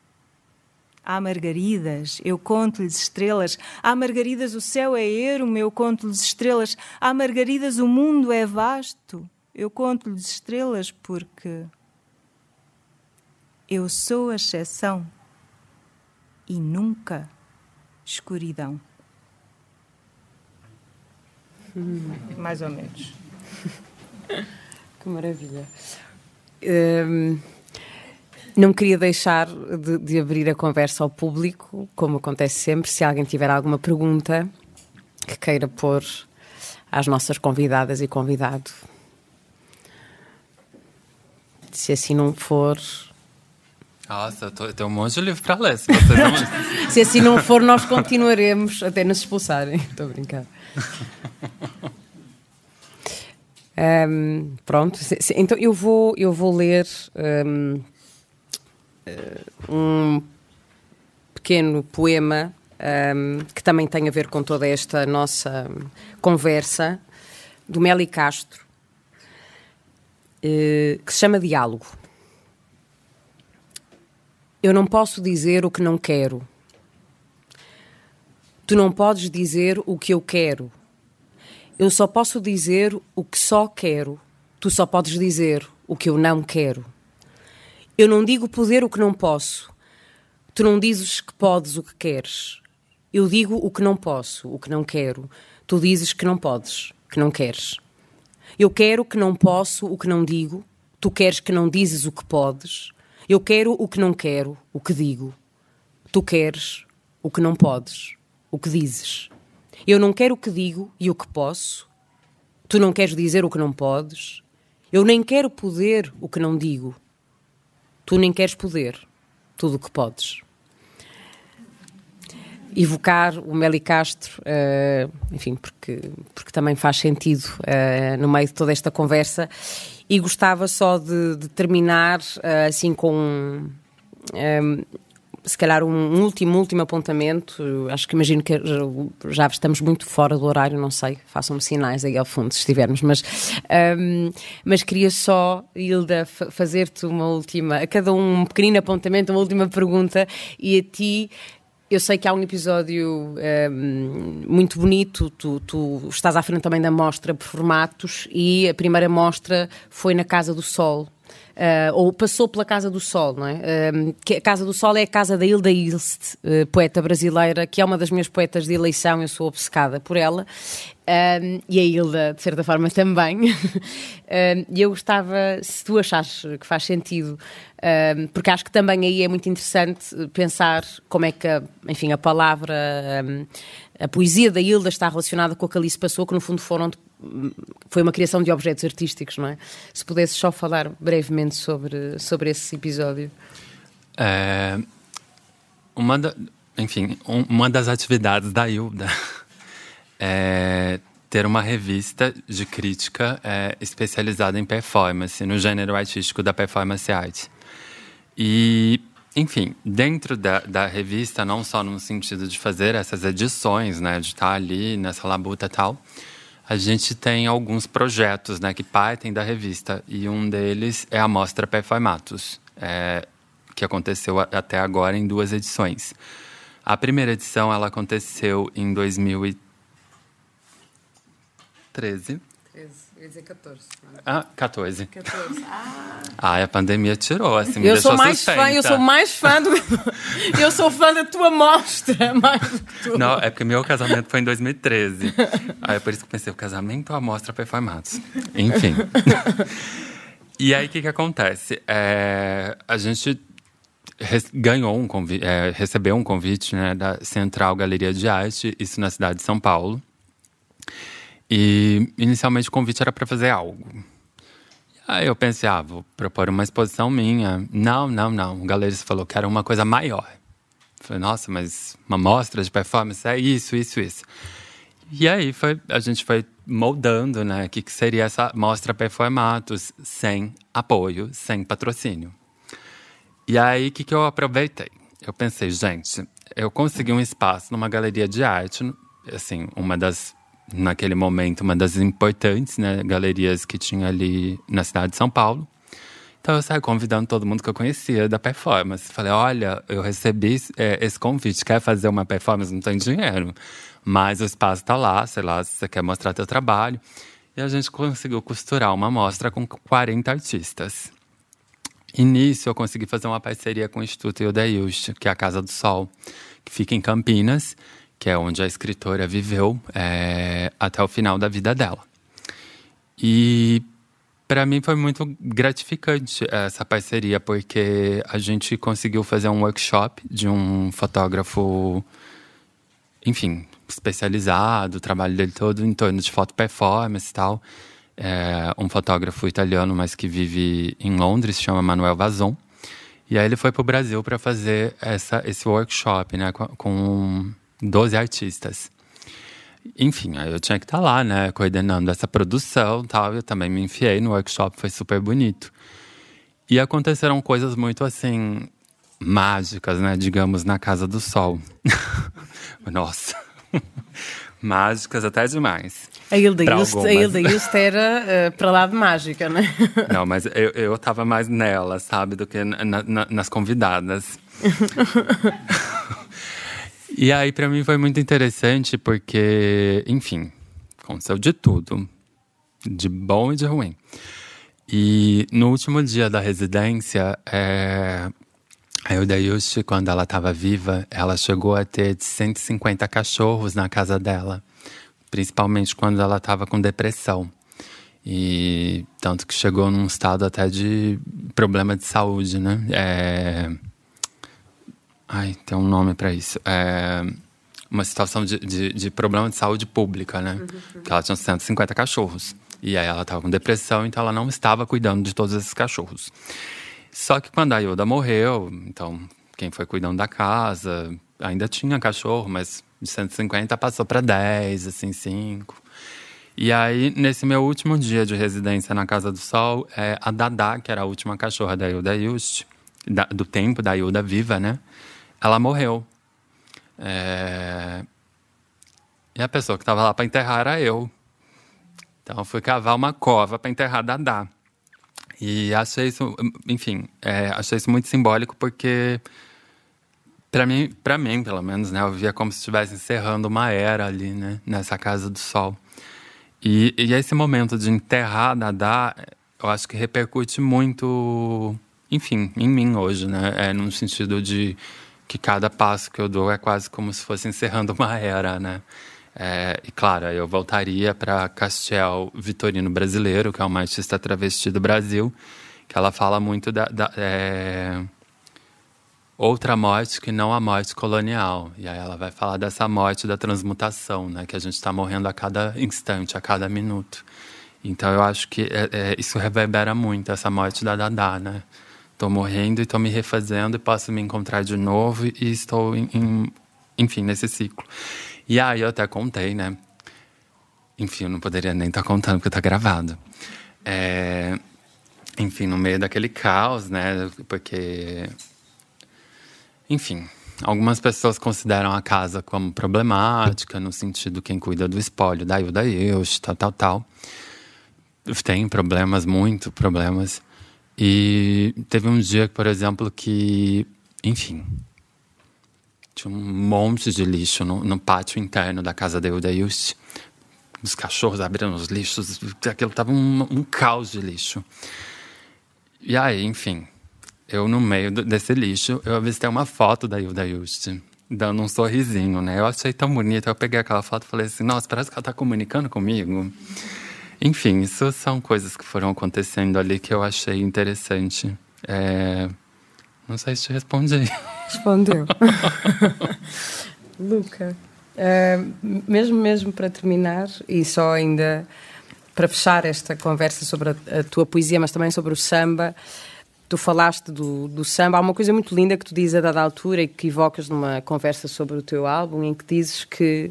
Há margaridas, eu conto-lhes estrelas. Há margaridas, o céu é ermo, eu conto-lhes estrelas. Há margaridas, o mundo é vasto, eu conto-lhes estrelas porque. Eu sou a exceção e nunca escuridão. Hum. Mais ou menos. que maravilha. Um... Não queria deixar de, de abrir a conversa ao público, como acontece sempre. Se alguém tiver alguma pergunta que queira pôr às nossas convidadas e convidado. Se assim não for, nossa, tem um monte de livro para ler. Se, não... se assim não for, nós continuaremos até nos expulsarem. Estou a brincar. Um, pronto, então eu vou, eu vou ler um, eh, um pequeno poema um, ehm, que também tem a ver com toda esta nossa conversa, do Meli Castro, uh, que se chama Diálogo. Eu não posso dizer o que não quero. Tu não podes dizer o que eu quero. Eu só posso dizer o que só quero. Tu só podes dizer o que eu não quero. Eu não digo poder o que não posso. Tu não dizes que podes o que queres. Eu digo o que não posso, o que não quero. Tu dizes que não podes, que não queres. Eu quero que não posso o que não digo. Tu queres que não dizes o que podes. Eu quero o que não quero, o que digo. Tu queres o que não podes, o que dizes. Eu não quero o que digo e o que posso. Tu não queres dizer o que não podes. Eu nem quero poder o que não digo. Tu nem queres poder, tudo o que podes. Evocar o Meli Castro, uh, enfim, porque, porque também faz sentido uh, no meio de toda esta conversa. E gostava só de, de terminar uh, assim com. Um, se calhar um último, último apontamento, acho que imagino que já estamos muito fora do horário, não sei, façam-me sinais aí ao fundo se estivermos, mas, um, mas queria só, Hilda, fazer-te uma última, a cada um, um pequenino apontamento, uma última pergunta, e a ti eu sei que há um episódio um, muito bonito, tu, tu, estás à frente também da mostra por formatos e a primeira mostra foi na Casa do Sol, uh, ou passou pela Casa do Sol, não é? Uh, que a Casa do Sol é a casa da Hilda Ilst, uh, poeta brasileira, que é uma das minhas poetas de eleição, eu sou obcecada por ela. Um, ehm, e a Hilda, de certa forma, também. Ehm, e um, eu gostava, se tu achares que faz sentido, um, porque acho que também aí é muito interessante pensar como é que, a, enfim, a palavra, a poesia da Hilda está relacionada com o que ali se passou, que no fundo foram foi uma criação de objetos artísticos, não é? Se pudesse só falar brevemente sobre, sobre esse episódio. É, uma da, enfim, uma das atividades da Ilda é ter uma revista de crítica é, especializada em performance, no gênero artístico da performance art. E, enfim, dentro da, da revista, não só no sentido de fazer essas edições, né, de estar ali nessa labuta e tal, a gente tem alguns projetos né, que partem da revista e um deles é a Mostra Perfai Matos, é, que aconteceu até agora em duas edições. A primeira edição ela aconteceu em 2013. 13. 14. É? Ah, 14. 14. Ah. Ai, ah, a pandemia tirou, assim, me eu sou mais fã, Eu sou mais fã do... eu sou fã da tua mostra, mais Não, é porque meu casamento foi em 2013. Aí é por isso que eu pensei, o casamento ou a mostra performance? Enfim. e aí, o que que acontece? É, a gente ganhou um convite, é, recebeu um convite né, da Central Galeria de Arte, isso na cidade de São Paulo. E inicialmente o convite era para fazer algo. Aí eu pensei, ah, vou propor uma exposição minha. Não, não, não. O galerista falou que era uma coisa maior. Eu falei, nossa, mas uma mostra de performance é isso, isso, isso. E aí foi, a gente foi moldando, né? O que, que seria essa mostra performatos sem apoio, sem patrocínio. E aí, o que, que eu aproveitei? Eu pensei, gente, eu consegui um espaço numa galeria de arte, assim, uma das naquele momento, uma das importantes né, galerias que tinha ali na cidade de São Paulo. Então eu saí convidando todo mundo que eu conhecia da performance. Falei, olha, eu recebi é, esse convite, quer fazer uma performance? Não tem dinheiro, mas o espaço está lá, sei lá, se você quer mostrar teu trabalho. E a gente conseguiu costurar uma mostra com 40 artistas. Início, eu consegui fazer uma parceria com o Instituto Iodeilst, que é a Casa do Sol, que fica em Campinas que é onde a escritora viveu é, até o final da vida dela. E para mim foi muito gratificante essa parceria, porque a gente conseguiu fazer um workshop de um fotógrafo, enfim, especializado, o trabalho dele todo em torno de foto performance e tal. É um fotógrafo italiano, mas que vive em Londres, chama Manuel Vazon. E aí ele foi para o Brasil para fazer essa, esse workshop, né, com 12 artistas. Enfim, aí eu tinha que estar tá lá, né, coordenando essa produção tal. Eu também me enfiei no workshop, foi super bonito. E aconteceram coisas muito assim, mágicas, né, digamos, na Casa do Sol. Nossa. mágicas até demais. A Hilda Just era uh, eh, para lá de mágica, né? Não, mas eu, eu tava mais nela, sabe, do que na, na, nas convidadas. E aí, para mim, foi muito interessante porque, enfim, aconteceu de tudo, de bom e de ruim. E no último dia da residência, é, a Eudayushi, quando ela estava viva, ela chegou a ter 150 cachorros na casa dela, principalmente quando ela estava com depressão. E tanto que chegou num estado até de problema de saúde, né? É, Ai, tem um nome para isso. É uma situação de, de, de, problema de saúde pública, né? Porque uhum. ela tinha 150 cachorros. E aí ela estava com depressão, então ela não estava cuidando de todos esses cachorros. Só que quando a Yoda morreu, então quem foi cuidando da casa ainda tinha cachorro, mas de 150 passou para 10, assim, 5. E aí, nesse meu último dia de residência na Casa do Sol, é, a Dadá, que era a última cachorra da Iuda Yust da, do tempo da Iuda viva, né? ela morreu. É... E a pessoa que estava lá para enterrar era eu. Então eu fui cavar uma cova para enterrar Dadá. E achei isso, enfim, é, achei isso muito simbólico porque para mim, para mim, pelo menos, né, eu via como se estivesse encerrando uma era ali, né, nessa casa do sol. E, e esse momento de enterrar Dadá, eu acho que repercute muito, enfim, em mim hoje, né, é, num sentido de que cada passo que eu dou é quase como se fosse encerrando uma era, né? É, e claro, eu voltaria para Castiel Vitorino Brasileiro, que é uma artista travesti do Brasil, que ela fala muito da, da é, outra morte que não a morte colonial. E aí ela vai falar dessa morte da transmutação, né? Que a gente está morrendo a cada instante, a cada minuto. Então eu acho que é, é isso reverbera muito essa morte da Dada, né? estou morrendo e estou me refazendo e posso me encontrar de novo e estou, em, em, enfim, nesse ciclo. E aí eu até contei, né? Enfim, eu não poderia nem estar tá contando porque está gravado. É, enfim, no meio daquele caos, né? Porque. Enfim, algumas pessoas consideram a casa como problemática, no sentido quem cuida do espólio daí Ilda tal tal, tal. Tem problemas, muito problemas. E teve um dia, por exemplo, que, enfim, tinha um monte de lixo no, no pátio interno da casa da Yuste, Os cachorros abrindo os lixos, aquilo tava um, um caos de lixo. E aí, enfim, eu no meio desse lixo, eu avistei uma foto da Hilda Yuste dando um sorrisinho, né? Eu achei tão bonita, eu peguei aquela foto e falei assim, nossa, parece que ela tá comunicando comigo. Enfim, isso são coisas que foram acontecendo ali que eu achei interessante. É... Não sei se te respondi. Respondeu. Luca, é, mesmo mesmo para terminar, e só ainda para fechar esta conversa sobre a, a tua poesia, mas também sobre o samba, tu falaste do, do, samba. Há uma coisa muito linda que tu dizes a dada altura e que evocas numa conversa sobre o teu álbum, em que dizes que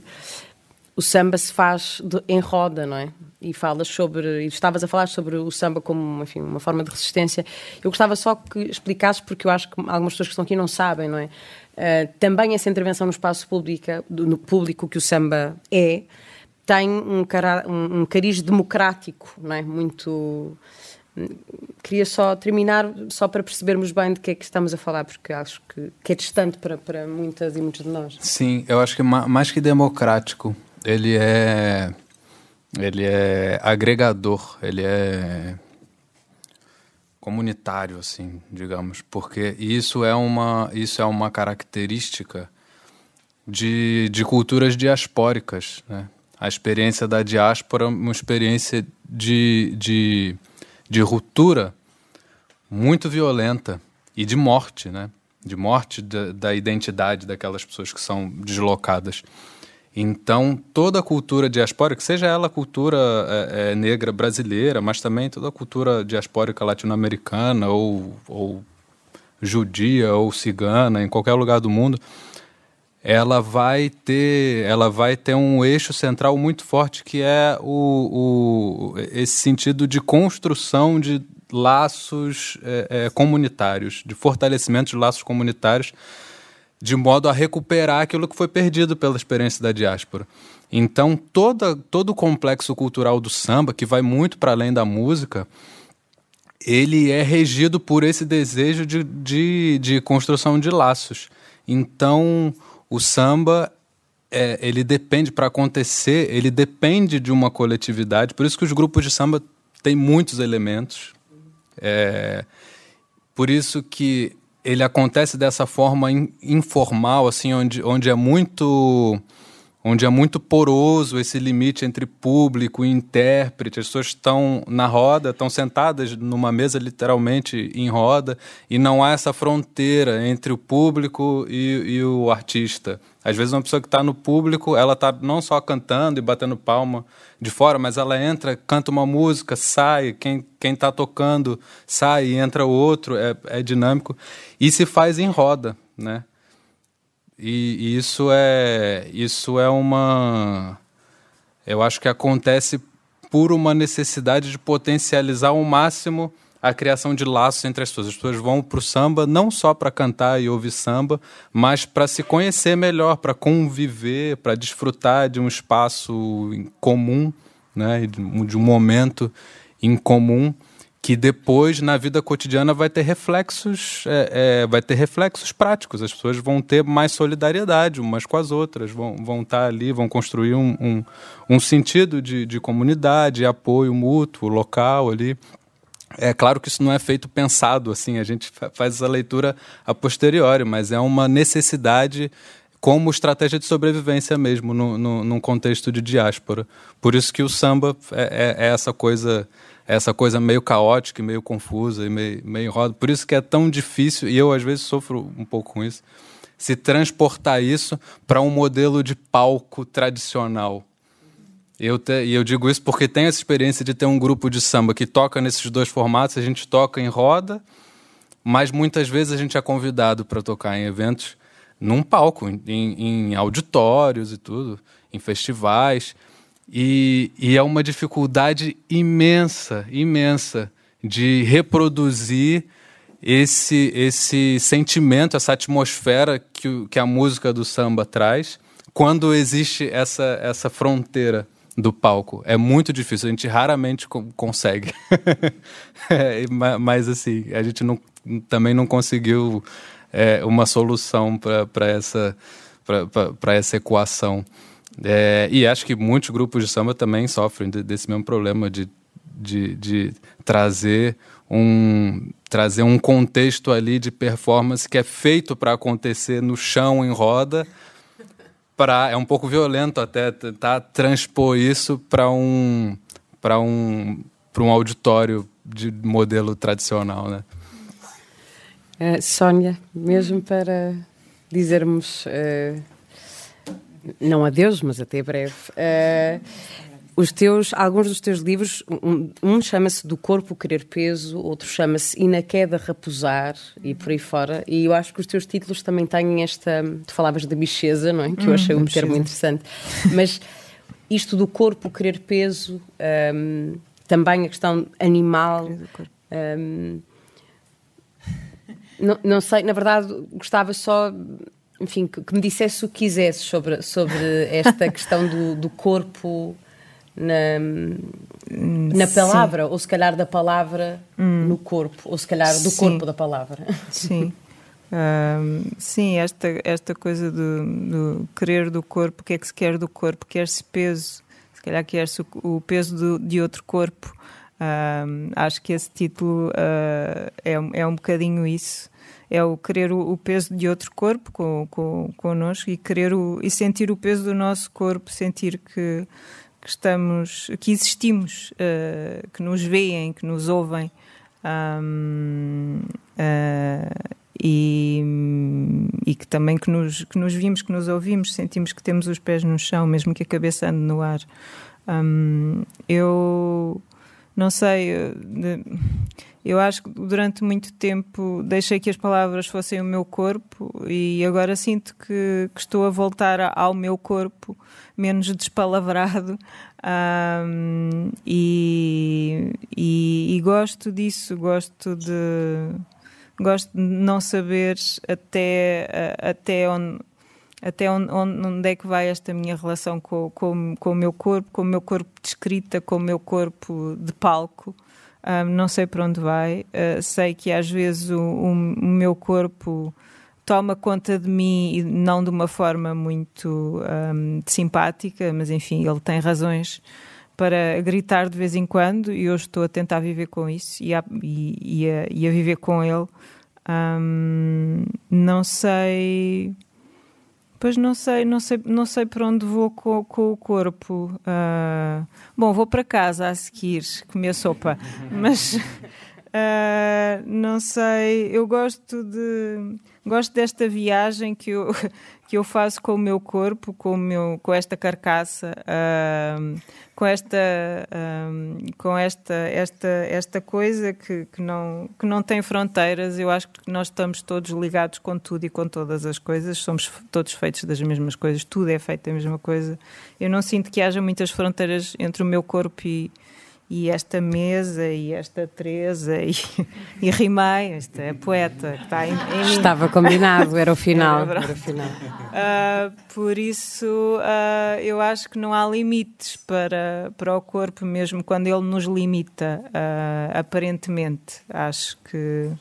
o samba se faz de, em roda, não é? E falas sobre, e estavas a falar sobre o samba como, enfim, uma forma de resistência. Eu gostava só que explicasses, porque eu acho que algumas pessoas que estão aqui não sabem, não é? Uh, também essa intervenção no espaço público, no público que o samba é, tem um, cara, um, um cariz democrático, não é? Muito queria só terminar, só para percebermos bem de que é que estamos a falar, porque acho que, que é distante para, para muitas e muitos de nós. Sim, eu acho que é mais que democrático, ele é ele é agregador, ele é comunitário assim, digamos, porque isso é uma isso é uma característica de, de culturas diaspóricas, né? A experiência da diáspora é uma experiência de, de, de ruptura muito violenta e de morte, né? De morte da, da identidade daquelas pessoas que são deslocadas. Então, toda a cultura diaspórica, seja ela cultura é, é, negra brasileira, mas também toda a cultura diaspórica latino-americana ou, ou judia ou cigana, em qualquer lugar do mundo, ela vai ter ela vai ter um eixo central muito forte que é o, o esse sentido de construção de laços é, é, comunitários de fortalecimento de laços comunitários de modo a recuperar aquilo que foi perdido pela experiência da diáspora. Então, toda, todo o complexo cultural do samba, que vai muito para além da música, ele é regido por esse desejo de, de, de construção de laços. Então, o samba é, ele depende para acontecer, ele depende de uma coletividade. Por isso que os grupos de samba têm muitos elementos. É, por isso que ele acontece dessa forma in, informal, assim, onde, onde é muito onde é muito poroso esse limite entre público e intérprete. As pessoas estão na roda, estão sentadas numa mesa literalmente em roda e não há essa fronteira entre o público e, e o artista. Às vezes uma pessoa que está no público, ela está não só cantando e batendo palma de fora, mas ela entra, canta uma música, sai, quem quem está tocando sai, entra o outro, é, é dinâmico e se faz em roda, né? E, e isso é isso é uma eu acho que acontece por uma necessidade de potencializar ao máximo a criação de laços entre as pessoas. As pessoas vão para o samba não só para cantar e ouvir samba, mas para se conhecer melhor, para conviver, para desfrutar de um espaço comum, né, de um momento em comum que depois na vida cotidiana vai ter reflexos é, é, vai ter reflexos práticos as pessoas vão ter mais solidariedade umas com as outras vão vão estar tá ali vão construir um, um, um sentido de, de comunidade apoio mútuo local ali é claro que isso não é feito pensado, assim, a gente faz essa leitura a posteriori, mas é uma necessidade como estratégia de sobrevivência mesmo, no, no, num contexto de diáspora. Por isso que o samba é, é, é essa coisa é essa coisa meio caótica, meio confusa e meio, meio roda. Por isso que é tão difícil, e eu às vezes sofro um pouco com isso, se transportar isso para um modelo de palco tradicional eu te, e eu digo isso porque tenho essa experiência de ter um grupo de samba que toca nesses dois formatos, a gente toca em roda, mas muitas vezes a gente é convidado para tocar em eventos num palco, em, em, auditórios e tudo, em festivais. E, e é uma dificuldade imensa, imensa de reproduzir esse, esse sentimento, essa atmosfera que, que a música do samba traz, quando existe essa, essa fronteira do palco. É muito difícil, a gente raramente co consegue. é, mas assim, a gente não, também não conseguiu é, uma solução para essa, essa equação. É, e acho que muitos grupos de samba também sofrem de, desse mesmo problema de, de, de trazer um trazer um contexto ali de performance que é feito para acontecer no chão em roda para é um pouco violento até tentar tá, transpor isso para um para um para um auditório de modelo tradicional, né? Uh, Sónia, mesmo para dizermos uh, não adeus, mas até breve. Uh, os teus, alguns dos teus livros, um, um chama-se Do Corpo Querer Peso, outro chama-se E na Queda Raposar e por aí fora. E eu acho que os teus títulos também têm esta. Tu falavas da bicheza, não é? Que eu hum, achei hum, um termo interessante. Mas isto do corpo querer peso, um, também a questão animal. Um, não, não sei, na verdade, gostava só enfim, que, me dissesse o que quisesse sobre, sobre esta questão do, do corpo na, hum, na palavra, ou se calhar da palavra hum. no corpo, ou se calhar do Sim. corpo da palavra. Sim. Um, sim, esta, esta coisa do, do, querer do corpo, o que é que se quer do corpo, quer-se peso, se calhar quer-se o, o, peso do, de outro corpo. Um, acho que esse título uh, é, é um bocadinho isso. É o querer o, o peso de outro corpo com, com, connosco e querer o, e sentir o peso do nosso corpo, sentir que que estamos, que existimos, uh, que nos veem, que nos ouvem. Um, uh, eh, e, e, que também que nos, que nos vimos, que nos ouvimos, sentimos que temos os pés no chão, mesmo que a cabeça ande no ar. Um, eu não sei, de, eu acho que durante muito tempo deixei que as palavras fossem o meu corpo e agora sinto que, que estou a voltar ao meu corpo menos despalavrado um, e, e, e gosto disso, gosto de gosto de não saber até, até onde até onde, onde, é que vai esta minha relação com, com, com o meu corpo, com o meu corpo de escrita, com o meu corpo de palco. Um, não sei para onde vai. Uh, sei que às vezes o, o, meu corpo toma conta de mim, e não de uma forma muito um, simpática, mas enfim, ele tem razões para gritar de vez em quando e eu estou a tentar viver com isso e a, e, e a, e a viver com ele. Um, não sei Pois não sei, não sei, não sei para onde vou com, com o corpo. Uh, bom, vou para casa a seguir comer sopa, mas uh, não sei. Eu gosto de gosto desta viagem que eu que eu faço com o meu corpo, com, meu, com esta carcaça, uh, com esta, uh, com esta, esta, esta coisa que, que, não, que não tem fronteiras. Eu acho que nós estamos todos ligados com tudo e com todas as coisas, somos todos feitos das mesmas coisas, tudo é feito da mesma coisa. Eu não sinto que haja muitas fronteiras entre o meu corpo e, e esta mesa e esta Teresa e, e Rimei, esta é poeta que está em, em Estava combinado, era o final. Era, era o final. Uh, por isso uh, eu acho que não há limites para, para o corpo, mesmo quando ele nos limita, uh, aparentemente. Acho que,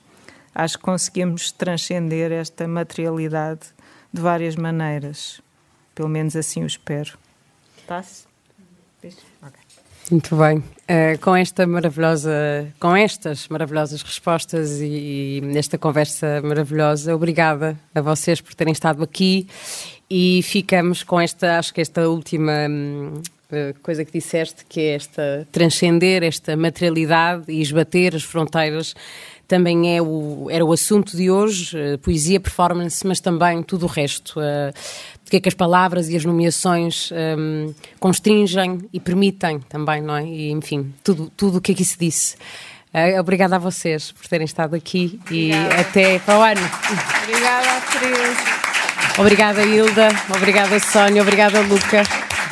acho que conseguimos transcender esta materialidade de várias maneiras. Pelo menos assim o espero. Passo. Muito bem. Uh, com esta maravilhosa, com estas maravilhosas respostas e, e conversa maravilhosa, obrigada a vocês por terem estado aqui e ficamos com esta, acho que esta última hum, eh, coisa que disseste, que é esta transcender esta materialidade e esbater as fronteiras também é o, era o assunto de hoje, eh, poesia, performance, mas também tudo o resto. O eh, que é que as palavras e as nomeações um, ehm, constringem e permitem também, não é? E, enfim, tudo, tudo o que aqui se disse. Eh, obrigada a vocês por terem estado aqui Obrigada. e até para o ano. Obrigada, Atriz. Obrigada, Hilda. Obrigada, Sónia. Obrigada, Luca.